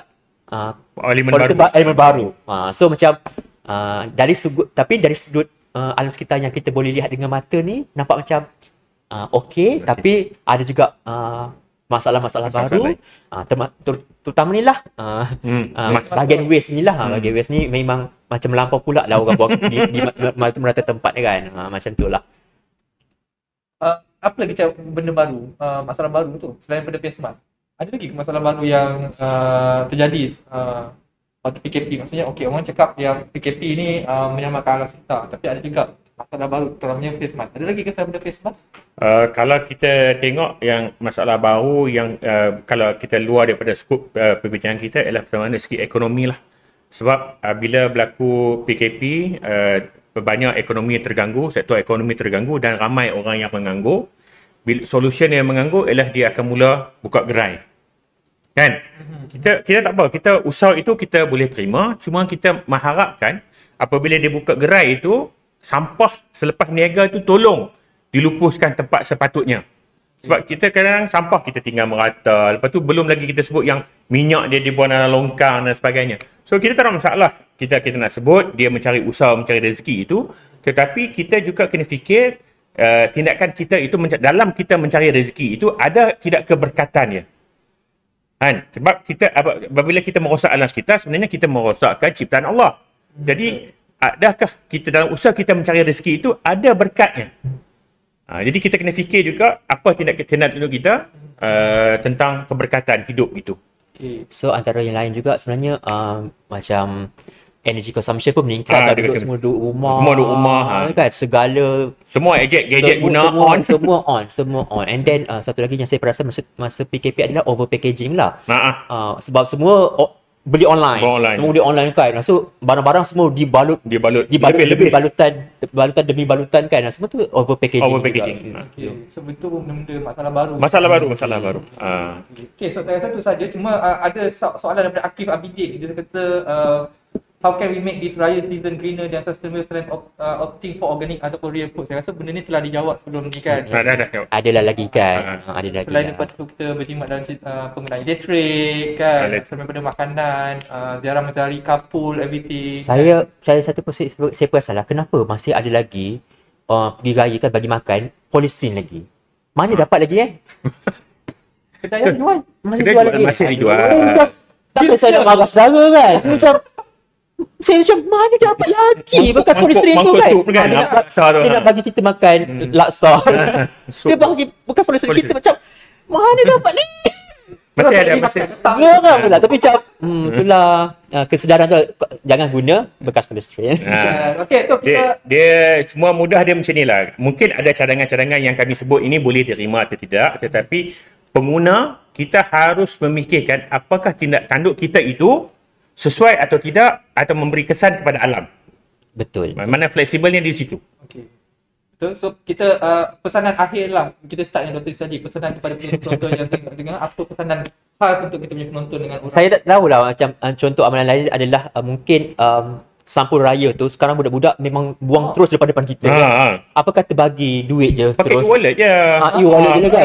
B: uh, elemen baru. Ba- elemen baru. Uh, so macam uh, dari sudut tapi dari sudut uh, alam sekitar yang kita boleh lihat dengan mata ni nampak macam uh, okay, okay, tapi ada juga uh, masalah-masalah baru uh, terutama ni lah uh, hmm. uh, bagian waste ni lah hmm. bagian waste ni memang macam melampau pula lah orang buang di, di, di merata tempat ni kan. Ha, macam tu lah.
A: Uh, apa lagi macam benda baru, uh, masalah baru tu selain benda PSMAT? Ada lagi masalah baru yang
B: uh, terjadi
A: uh, waktu PKP? Maksudnya okay, orang cakap yang PKP ni uh, menyamakan alam sekitar tapi ada juga masalah baru terangnya PSMAT. Ada lagi kesan benda PSMAT?
C: Uh, kalau kita tengok yang masalah baru yang uh, kalau kita luar daripada skop uh, perbincangan kita ialah pertama-tama segi ekonomi lah sebab uh, bila berlaku PKP uh, ah, banyak ekonomi terganggu sektor ekonomi terganggu dan ramai orang yang menganggur bila solution yang menganggur ialah dia akan mula buka gerai kan mhm, kita kita tak apa kita usaha itu kita boleh terima cuma kita mengharapkan apabila dia buka gerai itu sampah selepas niaga itu tolong dilupuskan tempat sepatutnya sebab kita kadang-kadang sampah kita tinggal merata. Lepas tu belum lagi kita sebut yang minyak dia dibuang dalam longkang dan sebagainya. So kita tak ada masalah. Kita kita nak sebut dia mencari usaha, mencari rezeki itu. Tetapi kita juga kena fikir uh, tindakan kita itu dalam kita mencari rezeki itu ada tidak keberkatan dia. Kan? Sebab kita apabila kita merosak alam kita sebenarnya kita merosakkan ciptaan Allah. Jadi hmm. adakah kita dalam usaha kita mencari rezeki itu ada berkatnya? Ha, jadi kita kena fikir juga apa tindak-tindak dulu kita uh, tentang keberkatan hidup itu. So antara yang
B: lain juga sebenarnya uh, macam energy consumption pun meningkat ha, duduk semua duduk rumah. Semua duduk rumah. Ha. Ya kan, segala. Semua gadget, gadget guna semua, on. Semua on. Semua on. And then uh, satu lagi yang saya perasan masa, masa PKP adalah over packaging lah. Ha, ha. Uh, sebab semua beli online. online. Semua beli online kan. So barang-barang semua dibalut dibalut dibalut lebih, lebih, balutan balutan demi balutan kan. Semua tu over packaging. Over packaging. Okay. Hmm. Okay.
A: So betul benda-benda masalah baru.
C: Masalah baru, masalah okay. baru. Ah. Okay. Uh.
A: okay, so saya satu saja cuma uh, ada so- soalan daripada Akif Abidin dia kata uh, how can we make this raya season greener dan sustainable trend op, uh, opting for organic ataupun real food saya rasa benda ni telah dijawab sebelum ni kan ada ada
B: ada lah lagi kan uh, ada lagi selain lah.
A: daripada kita berjimat dalam uh, penggunaan elektrik kan uh, selain daripada makanan uh, ziarah mencari kapul everything saya kan?
B: saya satu pun saya, saya pun salah kenapa masih ada lagi uh, pergi raya kan bagi makan polistrin lagi mana uh. dapat lagi eh kedai jual masih kedai jual, lagi masih dijual eh, tak saya nak marah saudara kan hmm. macam saya macam mana dapat lagi bekas polis stream kan? Ha, dia, nak, dia, nak bagi kita makan hmm. laksa. dia bagi bekas polis stream kita macam mana dapat ni? Masih ada, masih ada. Tak, tak, tak, hmm. Tapi macam, hmm, hmm. itulah
C: ah, kesedaran tu. Jangan guna bekas polis stream. Ha. okay, tu kita... Dia, dia, semua mudah dia macam ni lah. Mungkin ada cadangan-cadangan yang kami sebut ini boleh diterima atau tidak. Tetapi pengguna, kita harus memikirkan apakah tindak tanduk kita itu sesuai atau tidak atau memberi kesan kepada alam. Betul. Mana fleksibelnya di situ.
A: Okey. So, kita uh, pesanan akhirlah kita start dengan Dr. Saji. Pesanan kepada penonton yang dengar apa pesanan khas untuk kita punya penonton dengan orang. Saya
B: tak tahulah macam uh, contoh amalan lain adalah uh, mungkin um, sampul raya tu sekarang budak-budak memang buang ha. terus daripada depan kita. Ha. Ah, ah. Kan? Apa kata bagi duit je Pakai terus. Pakai wallet je. Ha, e-wallet ha. je kan.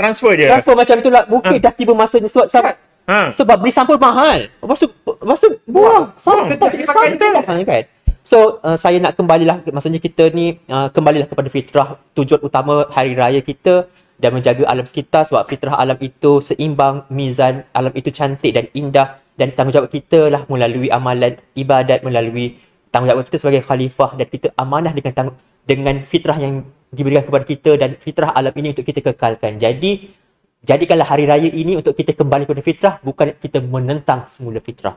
B: Transfer je. Transfer macam itulah mungkin ha. dah tiba masanya sebab sampai ha. Kan? Ha. Sebab beli sampul mahal. Lepas tu, lepas tu buang. Sama kata kita pakai kita mahal kan. So uh, saya nak kembalilah maksudnya kita ni uh, kembalilah kepada fitrah tujuan utama hari raya kita dan menjaga alam sekitar sebab fitrah alam itu seimbang mizan alam itu cantik dan indah dan tanggungjawab kita lah melalui amalan ibadat melalui tanggungjawab kita sebagai khalifah dan kita amanah dengan dengan fitrah yang diberikan kepada kita dan fitrah alam ini untuk kita kekalkan. Jadi jadikanlah hari raya ini untuk kita kembali kepada fitrah bukan kita menentang semula fitrah.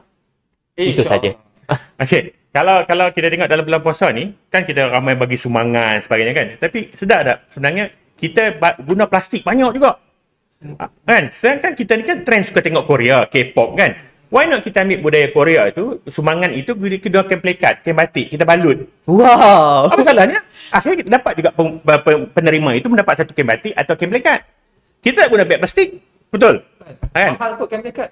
C: Eh, Itu saja. Okey. Kalau kalau kita tengok dalam bulan puasa ni kan kita ramai bagi sumangan sebagainya kan. Tapi sedar tak sebenarnya kita guna plastik banyak juga. Ah, kan? Sedangkan kita ni kan trend suka tengok Korea, K-pop kan. Why not kita ambil budaya Korea itu sumangan itu kita kedua plekat, kain batik, kita balut. Wow. Apa salahnya? Akhirnya kita dapat juga penerima itu mendapat satu kain batik atau kain plekat. Kita tak guna beg plastik. Betul? Kan? kan?
A: Mahal kot kan dekat.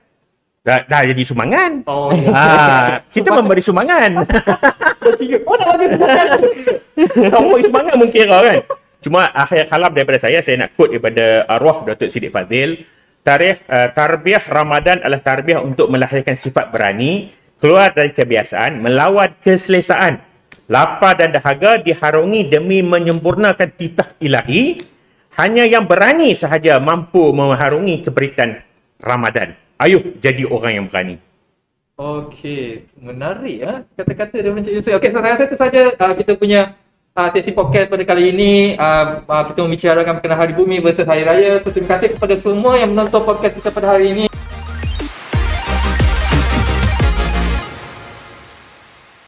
C: Dah, dah jadi sumangan. Oh, ha, kita memberi sumangan.
A: oh, nak bagi sumangan.
C: Kau sumangan mungkin kau kan. Cuma akhir kalam daripada saya, saya nak quote daripada arwah Datuk Sidik Fadil. Tarikh, uh, eh, tarbiah Ramadan adalah tarbiah untuk melahirkan sifat berani, keluar dari kebiasaan, melawan keselesaan. Lapar dan dahaga diharungi demi menyempurnakan titah ilahi hanya yang berani sahaja mampu memaharungi keberitan Ramadan. Ayuh jadi orang yang berani.
A: Okey, menarik ya kata-kata dia macam Yusuf. Okey, so, saya rasa itu saja uh, kita punya uh, sesi podcast pada kali ini. Uh, uh, kita membicarakan perkenaan Hari Bumi versus Hari Raya. So, terima kasih kepada semua yang menonton podcast kita pada hari ini.